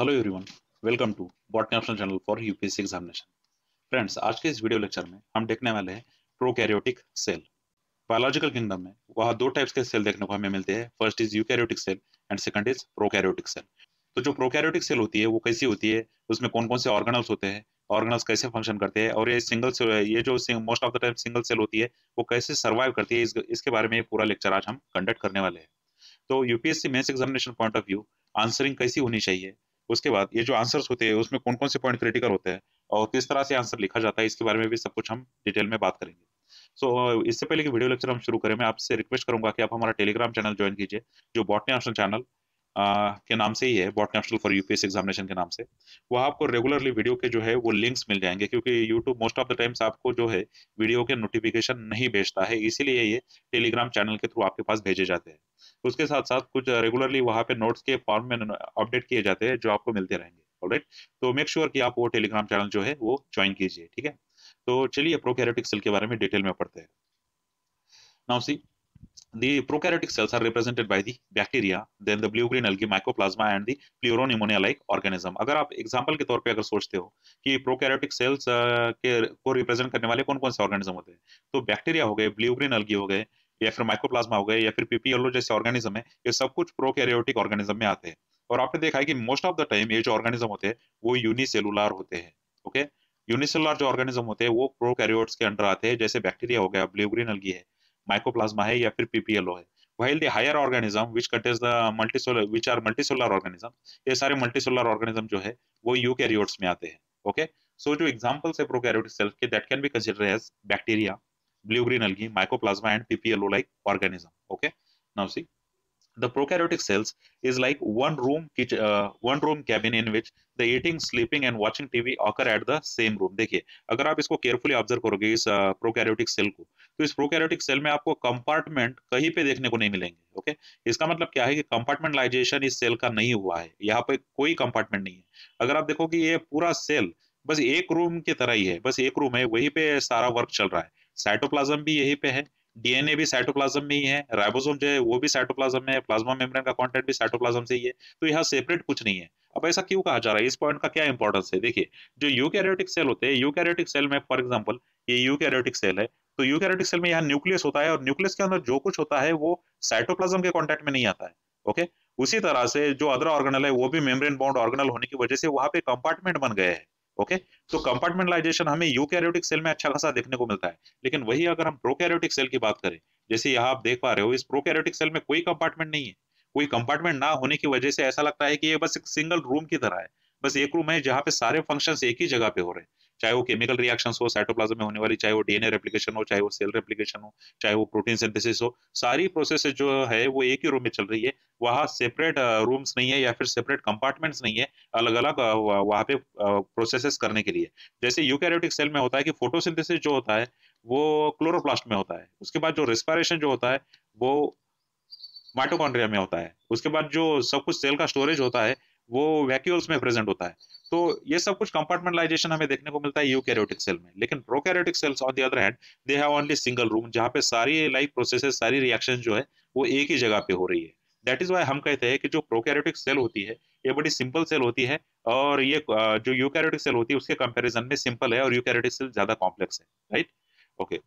Hello everyone welcome to botany option channel for UPSC examination friends आज के इस video lecture में हम देखने वाले हैं प्रोकैरियोटिक सेल बायोलॉजिकल किंगडम में वहाँ दो टाइप्स के सेल देखने को हमें मिलते हैं first is eukaryotic cell and second is prokaryotic cell तो जो प्रोकैरियोटिक सेल होती है वो कैसी होती है उसमें कौन कौन से ऑर्गनल्स होते हैं ऑर्गनल्स कैसे फंक्शन करते हैं और ये सिंगल सेल ये जो most of the time single cell होती है वो कैसे सर्वाइव करती है इस, इसके बारे में पूरा लेक्चर आज हम कंडक्ट करने वाले हैं तो UPSC mains examination point of view answering कैसी होनी चाहिए उसके बाद ये जो आंसर्स होते हैं उसमें कौन कौन से पॉइंट क्रिटिकल होते हैं और किस तरह से आंसर लिखा जाता है इसके बारे में भी सब कुछ हम डिटेल में बात करेंगे सो so, इससे पहले कि वीडियो लेक्चर हम शुरू करें मैं आपसे रिक्वेस्ट करूंगा कि आप हमारा टेलीग्राम चैनल ज्वाइन कीजिए जो बॉटनी नेशनल चैनल आ, के नाम से ही है botanical for UPSC examination के नाम से वो आपको रेगुलरली वीडियो के जो है वो लिंक्स मिल जाएंगे क्योंकि YouTube most of the times आपको जो है वीडियो के नोटिफिकेशन नहीं भेजता है इसीलिए ये टेलीग्राम चैनल के थ्रू आपके पास भेजे जाते हैं उसके साथ साथ कुछ रेगुलरली वहाँ पे नोट्स के फॉर्म में अपडेट किए जाते हैं जो आपको मिलते रहेंगे ऑलराइट तो मेक श्योर sure कि आप वो टेलीग्राम चैनल जो है वो ज्वाइन कीजिए ठीक है तो चलिए प्रोकैरियोटिक सेल के बारे में डिटेल में पढ़ते हैं now see The prokaryotic cells are represented by the bacteria, then the blue-green algae, mycoplasma, and the pleuronemonia-like organism. अगर आप एग्जाम्पल के तौर पे अगर सोचते हो कि प्रोकैरियोटिक सेल्स के को रिप्रेजेंट करने वाले कौन कौन से ऑर्गेनिज्म होते हैं तो बैक्टीरिया हो गए ब्लू ग्रीन अलगी हो गए या फिर माइक्रोप्लाज्मा हो गए या फिर पीपीएलओ जैसे ऑर्गेनिज्म है ये सब कुछ प्रोकैरियोटिक ऑर्गेनिज्म में आते हैं और आपने देखा है कि मोस्ट ऑफ द टाइम ये जो ऑर्गेनिज्म होते हैं वो यूनिसेलुलर होते हैं ओके यूनिसेलुलर जो ऑर्गेनिज्म होते हैं वो प्रोकैरियोट्स के अंडर आते हैं जैसे बैक्टीरिया हो गया ब्लूग्रीन अलगी है माइक्रोप्लाज्मा है या फिर पीपीएलओ है while the higher organism which contains the multicellular which are multicellular organism ये सारे multicellular ऑर्गेनिज्म जो है वो यूकैरियोट्स में आते हैं ओके सो जो एग्जांपल्स है प्रोकैरियोटिक सेल्स के that can be consider as bacteria blue-green algae, mycoplasma, and ppl like organism. Okay, now see the prokaryotic cells is like one room kitchen, uh, one room cabin in which the eating, sleeping and watching TV occur at the same room. dekhiye agar aap isko carefully observe karoge is uh, prokaryotic cell ko to is prokaryotic cell mein aapko compartment kahi pe dekhne ko nahi milenge okay iska matlab kya hai ki compartmentalization is cell ka nahi hua hai yahan pe koi compartment nahi hai agar aap dekho ki ye pura cell बस एक room की तरह ही है बस एक room है वहीं पे सारा वर्क चल रहा है साइटोप्लाज्म भी यही पे है डीएनए भी साइटोप्लाज्म में ही है राइबोसोम जो है वो भी साइटोप्लाज्म में है प्लाज्मा मेम्ब्रेन का कंटेंट भी साइटोप्लाज्म से ही है तो यहाँ सेपरेट कुछ नहीं है अब ऐसा क्यों कहा जा रहा है इस पॉइंट का क्या इंपॉर्टेंस है देखिए जो यूकैरियोटिक सेल होते हैं यूकैरियोटिक सेल में फॉर एग्जाम्पल ये यूकैरियोटिक सेल है तो यूकैरियोटिक सेल में यहाँ न्यूक्लियस होता है और न्यूक्लियस के अंदर जो कुछ होता है वो साइटोप्लाज्म के कॉन्टेक्ट में नहीं आता है ओके उसी तरह से जो अदर ऑर्गेनल है वो भी मेम्ब्रेन बाउंड ऑर्गेनल होने की वजह से वहां पे कंपार्टमेंट बन गए हैं ओके तो कंपार्टमेंटलाइजेशन हमें यूकैरियोटिक सेल में अच्छा खासा देखने को मिलता है लेकिन वही अगर हम प्रोकैरियोटिक सेल की बात करें जैसे यहाँ आप देख पा रहे हो इस प्रोकैरियोटिक सेल में कोई कंपार्टमेंट नहीं है कोई कंपार्टमेंट ना होने की वजह से ऐसा लगता है कि ये बस एक सिंगल रूम की तरह है बस एक रूम है जहाँ पे सारे फंक्शन एक ही जगह पे हो रहे हैं चाहे वो केमिकल रिएक्शन हो साइटोप्लाज्म में होने वाली चाहे वो डीएनए रेप्लिकेशन हो चाहे वो सेल रेप्लिकेशन हो चाहे वो प्रोटीन सिंथेसिस हो सारी प्रोसेस जो है वो एक ही रूम में चल रही है वहाँ सेपरेट रूम्स uh, नहीं है या फिर सेपरेट कंपार्टमेंट्स नहीं है अलग अलग uh, वहाँ पे प्रोसेसेस uh, करने के लिए जैसे यूकैरियोटिक सेल में होता है कि फोटोसिंथेसिस जो होता है वो क्लोरोप्लास्ट में होता है उसके बाद जो रेस्पायरेशन जो होता है वो माइटोकॉन्ड्रिया में होता है उसके बाद जो सब कुछ सेल का स्टोरेज होता है वो वैक्यूल्स में प्रेजेंट होता है तो ये सब कुछ कंपार्टमेंटलाइजेशन हमें देखने को मिलता है यूकैरियोटिक सेल में लेकिन prokaryotic cells on the other hand they have only single room जहां पे सारी लाइफ प्रोसेसेस सारी रिएक्शन जो है वो एक ही जगह पे हो रही है दैट इज वाई हम कहते हैं कि जो प्रोकैरियोटिक सेल होती है ये बड़ी सिंपल सेल होती है और ये जो यूकैरियोटिक सेल होती है उसके कंपैरिजन में सिंपल है और यूकैरियोटिक सेल ज्यादा कॉम्प्लेक्स है right okay okay.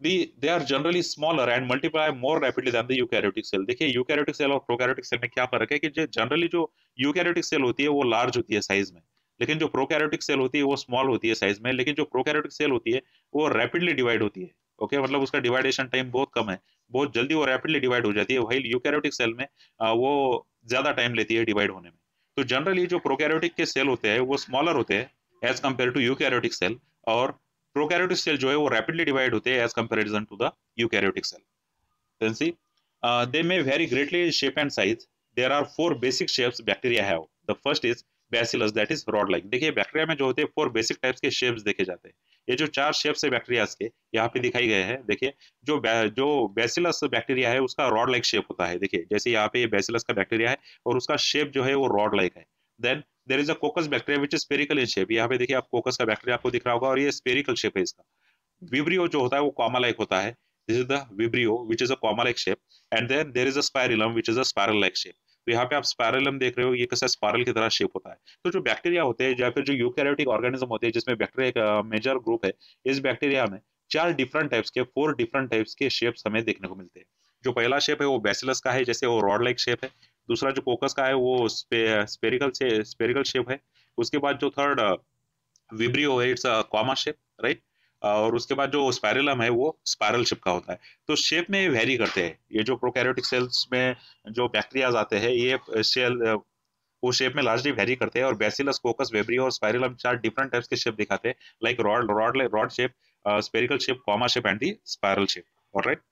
the they are generally smaller and multiply more rapidly than the eukaryotic cell देखिए eukaryotic cell और prokaryotic cell में क्या फर्क है कि जो generally जो eukaryotic cell होती है वो large होती है size में लेकिन जो prokaryotic cell होती है वो small होती है size में लेकिन जो prokaryotic cell होती है वो rapidly divide होती है ओके okay, मतलब उसका डिवाइडेशन टाइम बहुत कम है बहुत जल्दी वो रैपिडली डिवाइड हो जाती है वही यूकैरियोटिक सेल में वो ज्यादा टाइम लेती है डिवाइड होने में तो जनरली जो प्रोकैरियोटिक के सेल होते हैं वो स्मॉलर होते हैं as compare to eukaryotic cell और प्रोकैरियोटिक सेल जो है वो रैपिडली डिवाइड होते हैं as comparison to the eukaryotic cell then see they may vary greatly greatly in shape and size there are four basic shapes bacteria have the first bacillus that is rod like देखिए bacteria में जो होते हैं four basic types के shapes देखे जाते हैं ये जो चार शेप्स है बैक्टीरिया के यहाँ पे दिखाई गए हैं देखिए जो जो बैसिलस बैक्टीरिया है उसका रॉड लाइक शेप होता है देखिए जैसे यहाँ पे ये बेसिलस का बैक्टीरिया है और उसका शेप जो है वो रॉड लाइक है then there is a coccus bacteria which spherical in shape यहाँ पे देखिए आप कोकस का बैक्टेरिया आपको दिख रहा होगा और ये स्पेरिकल शेप है इसका विब्रियो जो होता है वो कॉमा लाइक होता है this is the vibrio which is a comma like shape and then there is a spirillum which is a spiral like shape तो यहाँ पे आप स्पायरलम देख रहे हो ये कैसा स्पायरल की तरह शेप होता है तो जो बैक्टीरिया होते हैं या फिर जो यूकैरियोटिक ऑर्गेनिज्म होते हैं जिसमें बैक्टीरिया एक मेजर ग्रुप है इस बैक्टीरिया में चार डिफरेंट टाइप्स के फोर डिफरेंट टाइप्स के शेप्स हमें देखने को मिलते हैं जो पहला शेप है वो बेसिलस का है जैसे वो रॉड लाइक शेप है दूसरा जो कोकस का है वो स्पे, स्पेरिकल से स्पेरिकल शेप है उसके बाद जो थर्ड विब्रियो uh, है इट्स कॉमा शेप राइट और उसके बाद जो स्पायरलम है वो स्पायरल शेप का होता है तो शेप में वेरी करते हैं ये जो प्रोकैरियोटिक सेल्स में जो बैक्टीरियाज आते हैं ये सेल uh, uh, वो शेप में लार्जली वेरी करते हैं और बेसिलस कोकस वेब्रियो और स्पायरलम चार डिफरेंट टाइप्स के शेप दिखाते हैं like rod rod rod shape spherical shape comma shape and the spiral shape alright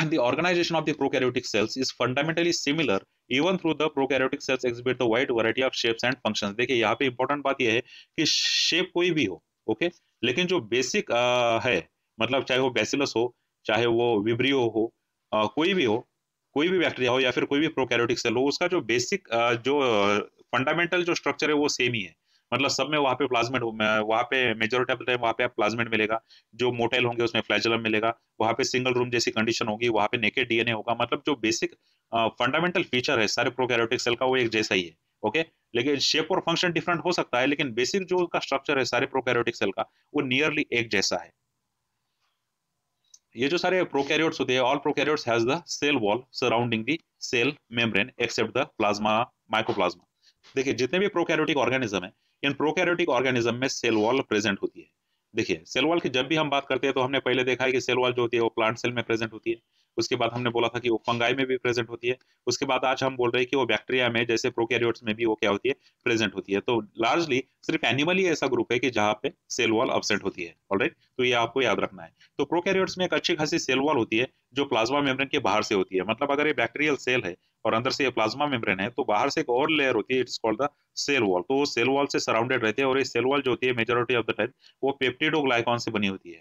and the organization of the prokaryotic cells is fundamentally similar even through the prokaryotic cells exhibit the wide variety of shapes and functions देखिए यहाँ पे important बात यह है कि shape कोई भी हो okay? लेकिन जो basic uh, है मतलब चाहे वो बेसिलस हो चाहे वो विब्रियो हो आ, कोई भी हो कोई भी बैक्टीरिया हो या फिर कोई भी प्रोकैरियोटिक सेल हो उसका जो बेसिक आ, जो fundamental जो structure है वो same ही है मतलब सब में वहाँ पे प्लाज्मेट वहाँ पे मेजोरिटी ऑफ टाइम वहाँ पे आप प्लाज्मेट मिलेगा जो मोटेल होंगे उसमें फ्लैजलम मिलेगा वहाँ पे सिंगल रूम जैसी कंडीशन होगी वहाँ पे नेकेड डीएनए होगा मतलब जो बेसिक फंडामेंटल फीचर है सारे प्रोकैरियोटिक सेल का वो एक जैसा ही है ओके लेकिन शेप और फंक्शन डिफरेंट हो सकता है लेकिन बेसिक जो उसका स्ट्रक्चर है सारे प्रोकैरियोटिक सेल का वो नियरली एक जैसा है ये जो सारे प्रोकैरियोट्स होते हैं all prokaryotes has the cell wall surrounding the cell membrane except the plasma microplasma देखिए जितने भी प्रोकैरियोटिक ऑर्गेनिज्म है इन प्रोकैरियोटिक ऑर्गेनिज्म में सेल वॉल प्रेजेंट होती है देखिए सेल वॉल की जब भी हम बात करते हैं तो हमने पहले देखा है कि सेल वॉल जो होती है वो प्लांट सेल में प्रेजेंट होती है उसके बाद हमने बोला था कि वो फंगाई में भी प्रेजेंट होती है उसके बाद आज हम बोल रहे हैं कि वो बैक्टीरिया में जैसे प्रोकैरियोट्स में भी वो क्या होती है प्रेजेंट होती है तो लार्जली सिर्फ एनिमल ही ऐसा ग्रुप है कि जहाँ पे सेल वॉल अब्सेंट होती है ऑलराइट तो ये आपको याद रखना है तो प्रोकैरियोट्स में एक अच्छी खासी सेल वॉल होती है जो प्लाज्मा मेम्ब्रेन के बाहर से होती है मतलब अगर ये बैक्टीरियल सेल है और अंदर से ये प्लाज्मा मेम्ब्रेन है तो बाहर से एक और लेयर होती है it's called the cell wall तो वो सेल वॉल से सराउंडेड रहती है और ये सेल वॉल जो होती है मेजोरिटी ऑफ द टाइम वो पेप्टिडोग्लाइकॉन से बनी होती है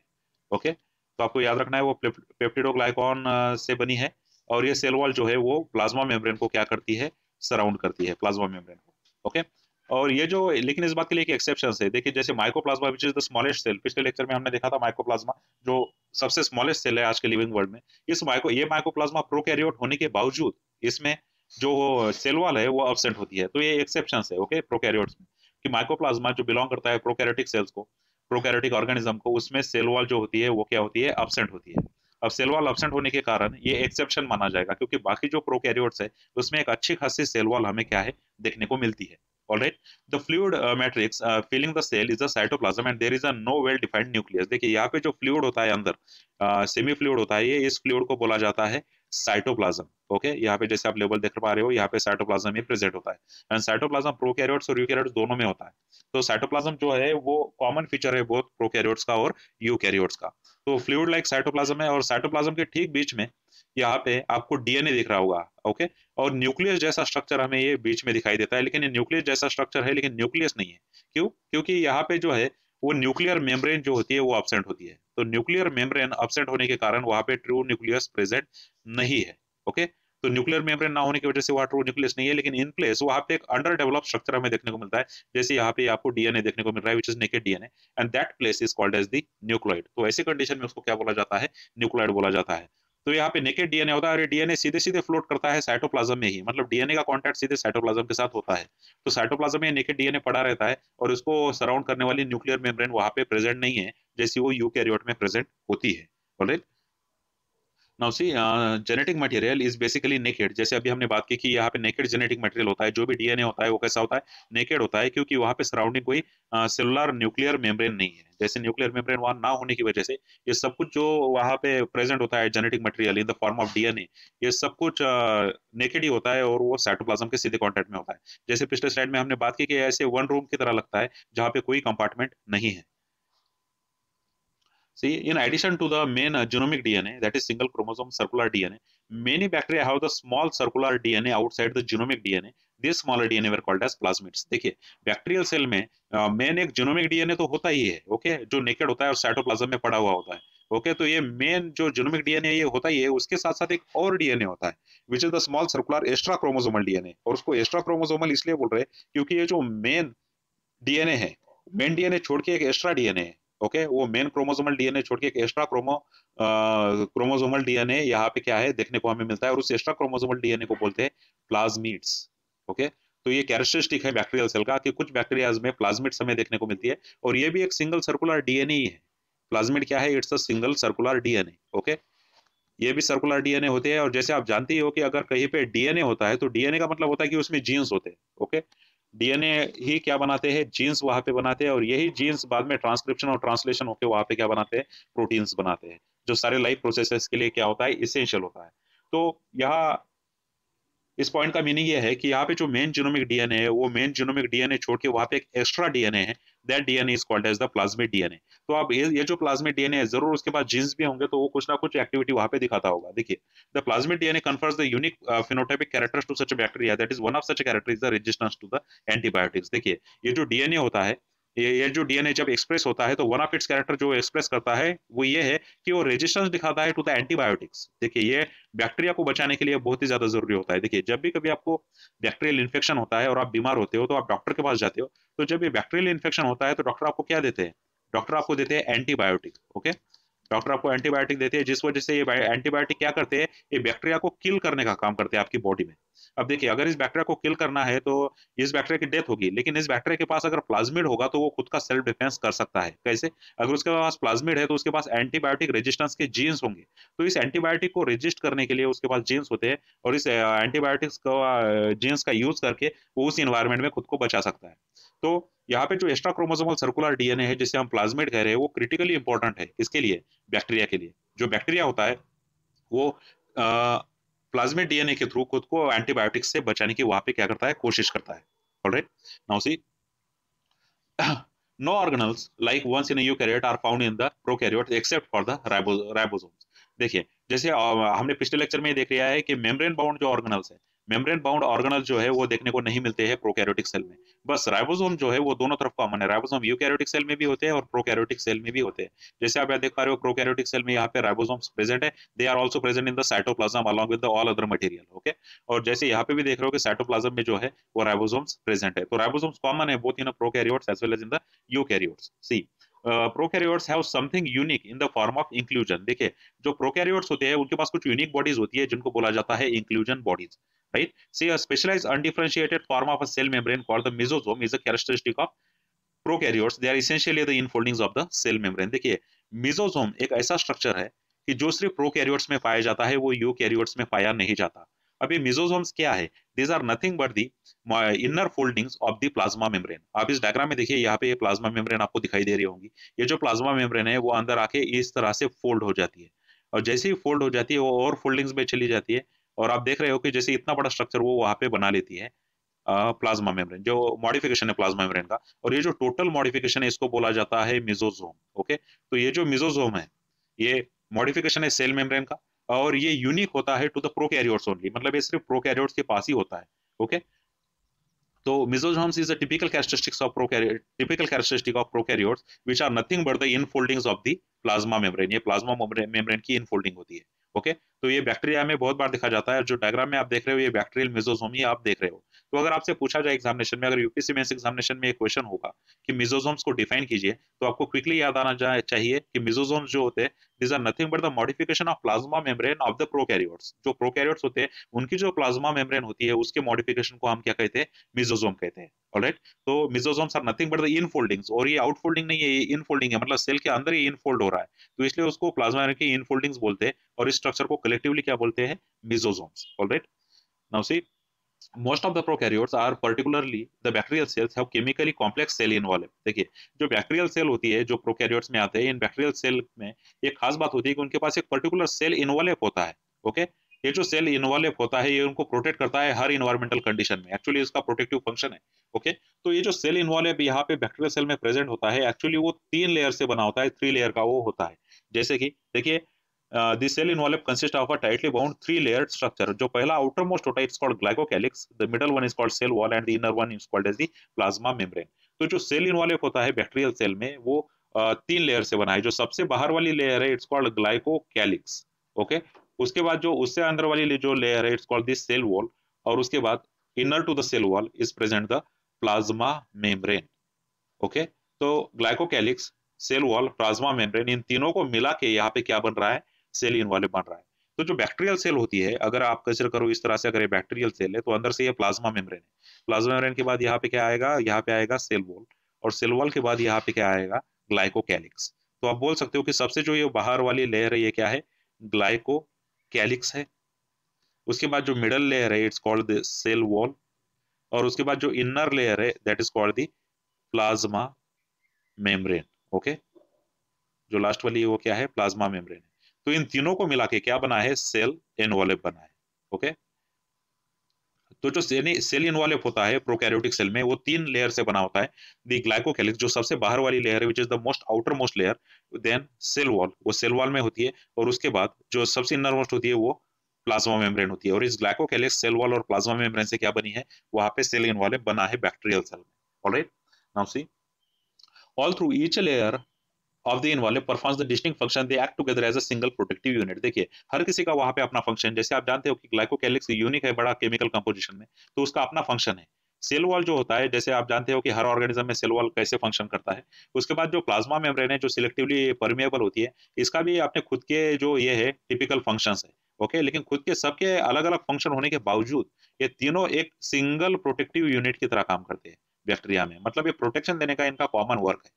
ओके okay? तो आपको याद रखना है वो पेप्टिडोग्लाइकॉन से बनी है और ये सेल वॉल जो है वो प्लाज्मा मेम्ब्रेन को क्या करती है सराउंड करती है प्लाज्मा मेम्ब्रेन को ओके और ये जो लेकिन इस बात के लिए एक एक्सेप्शन है देखिए जैसे mycoplasma which is the smallest cell पिछले लेक्चर में हमने देखा था माइकोप्लाज्मा जो सबसे स्मॉलेस्ट सेल है आज के लिविंग वर्ल्ड में इस माइक्रो ये माइकोप्लाज्मा प्रोकैरियोट होने के बावजूद इसमें जो सेल वॉल है वो अब्सेंट होती है तो ये एक्सेप्शन है ओके प्रोकैरियोट्स में कि माइकोप्लाज्मा जो बिलोंग करता है प्रोकैरियोटिक सेल्स को प्रोकैरियोटिक ऑर्गेनिज्म को उसमें सेल वॉल जो होती है वो क्या होती है एबसेंट होती है अब सेल वॉल एबसेंट होने के कारण ये एक्सेप्शन माना जाएगा क्योंकि बाकी जो प्रोकैरियोट्स है उसमें एक अच्छी खासी सेल वॉल हमें क्या है देखने को मिलती है alright the fluid matrix filling the cell is a cytoplasm and there is a no well defined nucleus देखिए यहाँ पे जो फ्लूड होता है अंदर सेमी uh, फ्लूड होता है ये इस फ्लूड को बोला जाता है साइटोप्लाज्म ओके यहाँ पे जैसे आप लेवल देख पा रहे हो यहाँ पे साइटोप्लाज्म ही प्रेजेंट होता है एंड साइटोप्लाज्म प्रोकैरियोट्स और यूकैरियोट्स दोनों में होता है तो साइटोप्लाज्म जो है वो कॉमन फीचर है बोथ प्रोकैरियोट्स का और यूकैरियोट्स का तो फ्लूड लाइक साइटोप्लाज्म है और साइटोप्लाज्म के ठीक बीच में यहाँ पे आपको डीएनए दिख रहा होगा ओके और न्यूक्लियस जैसा स्ट्रक्चर हमें ये बीच में दिखाई देता है लेकिन ये न्यूक्लियस जैसा स्ट्रक्चर है लेकिन न्यूक्लियस नहीं है क्यों क्योंकि यहाँ पे जो है वो न्यूक्लियर मेम्ब्रेन जो होती है वो एबसेंट होती है तो न्यूक्लियर मेम्ब्रेन अपसेट होने के कारण वहां पे ट्रू न्यूक्लियस प्रेजेंट नहीं है ओके तो न्यूक्लियर मेम्ब्रेन ना होने की वजह से वहां ट्रू न्यूक्लियस नहीं है लेकिन इन प्लेस वहां पे एक अंडर डेवलप स्ट्रक्चर हमें देखने को मिलता है जैसे यहाँ पे आपको डीएनए देखने को मिल रहा है which is naked DNA and that place is called as the nucleoid तो ऐसी कंडीशन में उसको क्या बोला जाता है न्यूक्लॉइड बोला जाता है तो यहाँ पे नेकेड डीएनए होता है और डीएनए सीधे सीधे फ्लोट करता है साइटोप्लाज्म में ही मतलब डीएनए का कॉन्टैक्ट सीधे साइटोप्लाज्म के साथ होता है तो साइटोप्लाज्म में नेकेड डीएनए पड़ा रहता है और उसको सराउंड करने वाली न्यूक्लियर मेम्ब्रेन वहाँ पे प्रेजेंट नहीं है जैसी वो यूकैरियोट में प्रेजेंट होती है alright now see genetic material is basically naked जैसे अभी हमने बात की कि यहाँ पे नेकेड जेनेटिक मटेरियल होता है जो भी डीएनए होता है वो कैसा होता है नेकेड होता है क्योंकि वहाँ पे सराउंडिंग कोई सेलुलर न्यूक्लियर मेम्ब्रेन नहीं है जैसे न्यूक्लियर मेम्ब्रेन वहां ना होने की वजह से ये सब कुछ जो वहाँ पे प्रेजेंट होता है genetic material in the form of DNA ये सब कुछ नेकेड uh, ही होता है और वो साइटोप्लाज्म के सीधे कॉन्टेक्ट में होता है जैसे पिछले स्लाइड में हमने बात की कि ऐसे वन रूम की तरह लगता है जहाँ पे कोई कंपार्टमेंट नहीं है See, in addition to the main genomic DNA, that is single chromosome circular DNA, many bacteria have the small circular DNA outside the genomic DNA. These smaller DNA were called as plasmids. देखिए, bacterial cell में main एक genomic DNA तो होता ही है, okay, जो naked होता है और साइटोप्लाज्म में पड़ा हुआ होता है, ओके, तो ये मेन जो जेनोमिक डीएनए ये होता ही है, उसके साथ साथ एक और डीएनए होता है, which is the small circular extra chromosomal DNA, और उसको एक्स्ट्रा क्रोमोसोमल इसलिए बोल रहे हैं क्योंकि ये जो मेन डीएनए है, मेन डीएनए छोड़ के एक एक्स्ट्रा डीएनए है ओके वो मेन क्रोमोसोमल डीएनए छोड़ के एक एक्स्ट्रा क्रोमो क्रोमोसोमल डीएनए यहाँ पे क्या है देखने को हमें मिलता है और उस एक्स्ट्रा क्रोमोसोमल डीएनए को बोलते हैं प्लाज्मिड्स ओके तो ये कैरेक्टरिस्टिक है बैक्टीरियल सेल का कि कुछ बैक्टीरियाज में प्लाज्मिड हमें देखने को मिलती है और ये भी एक सिंगल सर्कुलर डीएनए ही है प्लाज्मिड क्या है it's a single circular DNA okay ये भी सर्कुलर डीएनए होते हैं और जैसे आप जानते हो कि अगर कहीं पे डीएनए होता है तो डीएनए का मतलब होता है कि उसमें जीन्स होते हैं ओके okay? डीएनए ही क्या बनाते हैं जीन्स वहां पे बनाते हैं और यही जीन्स बाद में ट्रांसक्रिप्शन और ट्रांसलेशन होकर वहां पे क्या बनाते हैं प्रोटीन्स बनाते हैं जो सारे लाइफ प्रोसेसेस के लिए क्या होता है इसेंशियल होता है तो यहाँ इस पॉइंट का मीनिंग ये है कि यहाँ पे जो मेन जीनोमिक डीएनए है वो मेन जीनोमिक डीएनए छोड़ के वहाँ पे एक एक्स्ट्रा डीएनए है that DNA is called as the plasmic DNA तो आप ये जो प्लाज्मिक डीएनए है जरूर उसके बाद जीन्स भी होंगे तो वो कुछ ना कुछ एक्टिविटी वहाँ पे दिखाता होगा देखिए the plasmic DNA confers the unique phenotypic characters to such bacteria that is one of such character is the resistance to the antibiotics देखिए ये जो डीएनए होता है ये जो डीएनए जब एक्सप्रेस होता है तो वन ऑफ इट्स कैरेक्टर जो एक्सप्रेस करता है वो ये है कि वो रेजिस्टेंस दिखाता है टू द एंटीबायोटिक्स देखिए ये बैक्टीरिया को बचाने के लिए बहुत ही ज्यादा जरूरी होता है देखिए जब भी कभी आपको बैक्टीरियल इन्फेक्शन होता है और आप बीमार होते हो तो आप डॉक्टर के पास जाते हो तो जब ये बैक्टीरियल इन्फेक्शन होता है तो डॉक्टर आपको क्या देते हैं डॉक्टर आपको देते हैं एंटीबायोटिक ओके डॉक्टर आपको एंटीबायोटिक देते हैं जिस वजह से ये एंटीबायोटिक क्या करते हैं ये बैक्टीरिया को किल करने का काम करते हैं आपकी बॉडी में अब देखिए अगर इस बैक्टीरिया को किल करना है तो इस बैक्टीरिया की डेथ होगी लेकिन इस बैक्टीरिया के पास अगर प्लाज्मिड होगा तो वो खुद का सेल्फ डिफेंस कर सकता है कैसे अगर उसके पास प्लाज्मिड है तो उसके पास एंटीबायोटिक रेजिस्टेंस के जीन्स होंगे तो इस एंटीबायोटिक को रेजिस्ट करने के लिए उसके पास जीन्स होते हैं और इस एंटीबायोटिक्स का जीन्स का यूज करके वो उस इन्वायरमेंट में खुद को बचा सकता है तो यहाँ पे जो एक्स्ट्रा क्रोमोसोमल सर्कुलर डीएनए है जिसे हम प्लाज्मिड कह रहे हैं वो क्रिटिकली इंपॉर्टेंट है इसके लिए बैक्टीरिया के लिए जो बैक्टीरिया होता है वो आ, प्लाज्मे डीएनए के थ्रू खुद को एंटीबायोटिक से बचाने की वहां पे क्या करता है कोशिश करता है no now see ones in you ones इन a eukaryote are found in the prokaryote except for देखिए जैसे हमने पिछले लेक्चर में देख लिया है कि मेम्ब्रेन बाउंड जो ऑर्गेनल्स है मेम्ब्रेन बाउंड ऑर्गेनल जो है वो देखने को नहीं मिलते हैं प्रोकैरियोटिक सेल में बस राइबोसोम जो है वो दोनों तरफ कॉमन है राइबोसोम यूकैरियोटिक सेल में भी होते हैं और प्रोकैरियोटिक सेल में भी होते हैं जैसे आप यहाँ देख पा रहे हो प्रोकैरियोटिक सेल में यहाँ पे राइबोसोम प्रेजेंट है they are also present in the cytoplasm along with all other material okay और जैसे यहाँ पे भी देख रहे हो कि साइटोप्लाज्म में जो है वो राइबोसोम्स प्रेजेंट है तो राइबोसोम्स कॉमन है both in prokaryotes as well as in the eukaryotes see prokaryotes have something unique in the form of inclusion देखिए जो प्रोकैरियोट्स होते हैं उनके पास कुछ यूनिक बॉडीज होती है जिनको बोला जाता है inclusion bodies right see a form of a cell membrane called the is a characteristic of prokaryotes they are the infoldings of the cell membrane देखिए मिजोजोम एक ऐसा स्ट्रक्चर है कि जो सिर्फ प्रोकैरियोट्स में पाया जाता है वो यूकैरियोट्स में पाया नहीं जाता अब ये मिजोसोम्स क्या है these are nothing but the inner foldings of the plasma membrane आप इस डायग्राम में देखिए यहाँ पे ये प्लाज्मा मेम्ब्रेन आपको दिखाई दे रही होंगी ये जो प्लाज्मा मेम्ब्रेन है वो अंदर आके इस तरह से फोल्ड हो जाती है और जैसे ही फोल्ड हो जाती है वो और फोल्डिंग्स में चली जाती है और आप देख रहे हो कि जैसे इतना बड़ा स्ट्रक्चर वो वहाँ पे बना लेती है प्लाज्मा uh, मेम्ब्रेन जो मॉडिफिकेशन है प्लाज्मा मेम्ब्रेन का और ये जो टोटल मॉडिफिकेशन है इसको बोला जाता है मिजोजोम ओके तो ये जो मिजोजोम है ये मॉडिफिकेशन है सेल मेम्ब्रेन का और ये यूनिक होता है to the pro prokaryotes only मतलब ये सिर्फ प्रो प्रोकैरियोट्स के पास ही होता है ओके तो mesosomes is a typical characteristics of prokaryote typical characteristic of prokaryotes which are nothing but the infoldings of the plasma membrane ये प्लाज्मा मेम्ब्रेन की infolding होती है ओके तो ये बैक्टीरिया में बहुत बार देखा जाता है जो डायग्राम में आप देख रहे हो ये बैक्टीरियल मिजोजोमी आप देख रहे हो तो अगर आपसे पूछा जाए एग्जामिनेशन में अगर यूपीसी मेंस एग्जामिनेशन में एक क्वेश्चन होगा कि मिजोजोम्स को डिफाइन कीजिए तो आपको क्विकली याद आना चाहिए कि मिजोजोम जो होते हैं this are nothing but the modification of plasma membrane of the prokaryotes जो प्रोकैरियोट्स होते हैं उनकी जो प्लाज्मा मेम्ब्रेन होती है उसके मॉडिफिकेशन को हम क्या कहते हैं मिजोजोम कहते हैं ऑलराइट तो mesosomes are nothing but the in infoldings और ये आउट फोल्डिंग नहीं है ये इन फोल्डिंग है मतलब सेल के अंदर ही इन फोल्ड हो रहा है तो इसलिए उसको प्लाज्मा की इन इनफोल्डिंग्स बोलते हैं और इस स्ट्रक्चर को कलेक्टिवली क्या बोलते हैं all right now see most of the prokaryotes are particularly the bacterial cells have chemically complex cell envelope देखिए जो बैक्टीरियल सेल होती है जो प्रोकैरियोट्स में आते हैं इन बैक्टीरियल सेल में एक खास बात होती है कि उनके पास एक पर्टिकुलर सेल इन्वॉल्व होता है ओके okay? ये जो सेल इन्वॉल्व होता है ये उनको प्रोटेक्ट करता है हर इन्वायरमेंटल कंडीशन में एक्चुअली इसका प्रोटेक्टिव फंक्शन है ओके okay? तो ये जो सेल इन्वॉल्व यहाँ पे बैक्टीरियल सेल में प्रेजेंट होता है एक्चुअली वो तीन लेयर से बना होता है थ्री लेयर का वो होता है जैसे कि देखिए Uh, the cell envelope consist of a tightly bound three layer structure जो पहला आउटर मोस्ट तो होता है it's called glycocalyx the middle one is called cell wall and the inner one is called as the plasma membrane तो जो cell involve होता है bacterial cell में वो uh, तीन लेयर से बना है जो सबसे बाहर वाली लेयर है इट्स कॉल्ड ग्लाइकोकैलिक्स ओके उसके बाद जो उससे अंदर वाली जो लेयर है it's called this cell wall और उसके बाद inner to the cell wall is present the plasma membrane okay तो glycocalyx cell wall plasma membrane इन तीनों को मिला के यहाँ पे क्या बन रहा है सेल इन्वॉल्व बन रहा है तो जो बैक्टीरियल सेल होती है अगर आप कंसिडर करो इस तरह से अगर ये बैक्टीरियल सेल है तो अंदर से ये प्लाज्मा मेम्ब्रेन है प्लाज्मा मेम्ब्रेन के बाद यहाँ पे क्या आएगा यहाँ पे आएगा सेल वॉल और सेल वॉल के बाद यहाँ पे क्या आएगा ग्लाइकोकैलिक्स तो आप बोल सकते हो कि सबसे जो ये बाहर वाली लेयर है ये क्या है ग्लाइको कैलिक्स है उसके बाद जो मिडल लेयर है it's called the cell wall और उसके बाद जो इनर लेयर है that is called the plasma membrane okay जो लास्ट वाली है वो क्या है प्लाज्मा मेम्ब्रेन तो इन तीनों को मिला के क्या बना है सेल एनवॉलेप बना है ओके तो जो सेल इनवॉल्व होता है प्रोकैरियोटिक सेल में वो तीन लेयर से बना होता है दी ग्लाइकोकैलिक्स जो सबसे बाहर वाली लेयर है which is the most outermost layer then cell wall वो सेल वॉल में होती है और उसके बाद जो सबसे इनर मोस्ट होती है वो प्लाज्मा मेम्ब्रेन होती है और इस ग्लाइकोकैलिक्स सेल वॉल और प्लाज्मा मेम्ब्रेन से क्या बनी है वहां पे सेल इनवॉल्व बना है बैक्टीरियल सेल में alright now see although each layer of the envelope performs the distinct function they act together as a single protective unit देखिए हर किसी का वहां पे अपना फंक्शन जैसे आप जानते हो कि ग्लाइकोकैलिक्स यूनिक है बड़ा केमिकल कंपोजिशन में तो उसका अपना फंक्शन है सेल वॉल जो होता है जैसे आप जानते हो कि हर ऑर्गेनिज्म में सेल वॉल कैसे फंक्शन करता है उसके बाद जो प्लाज्मा मेम्ब्रेन है जो सिलेक्टिवली परमिएबल होती है इसका भी अपने खुद के जो ये है टिपिकल फंक्शंस है ओके लेकिन खुद के सबके अलग अलग फंक्शन होने के बावजूद ये तीनों एक सिंगल प्रोटेक्टिव यूनिट की तरह काम करते हैं बैक्टीरिया में मतलब ये प्रोटेक्शन देने का इनका कॉमन वर्क है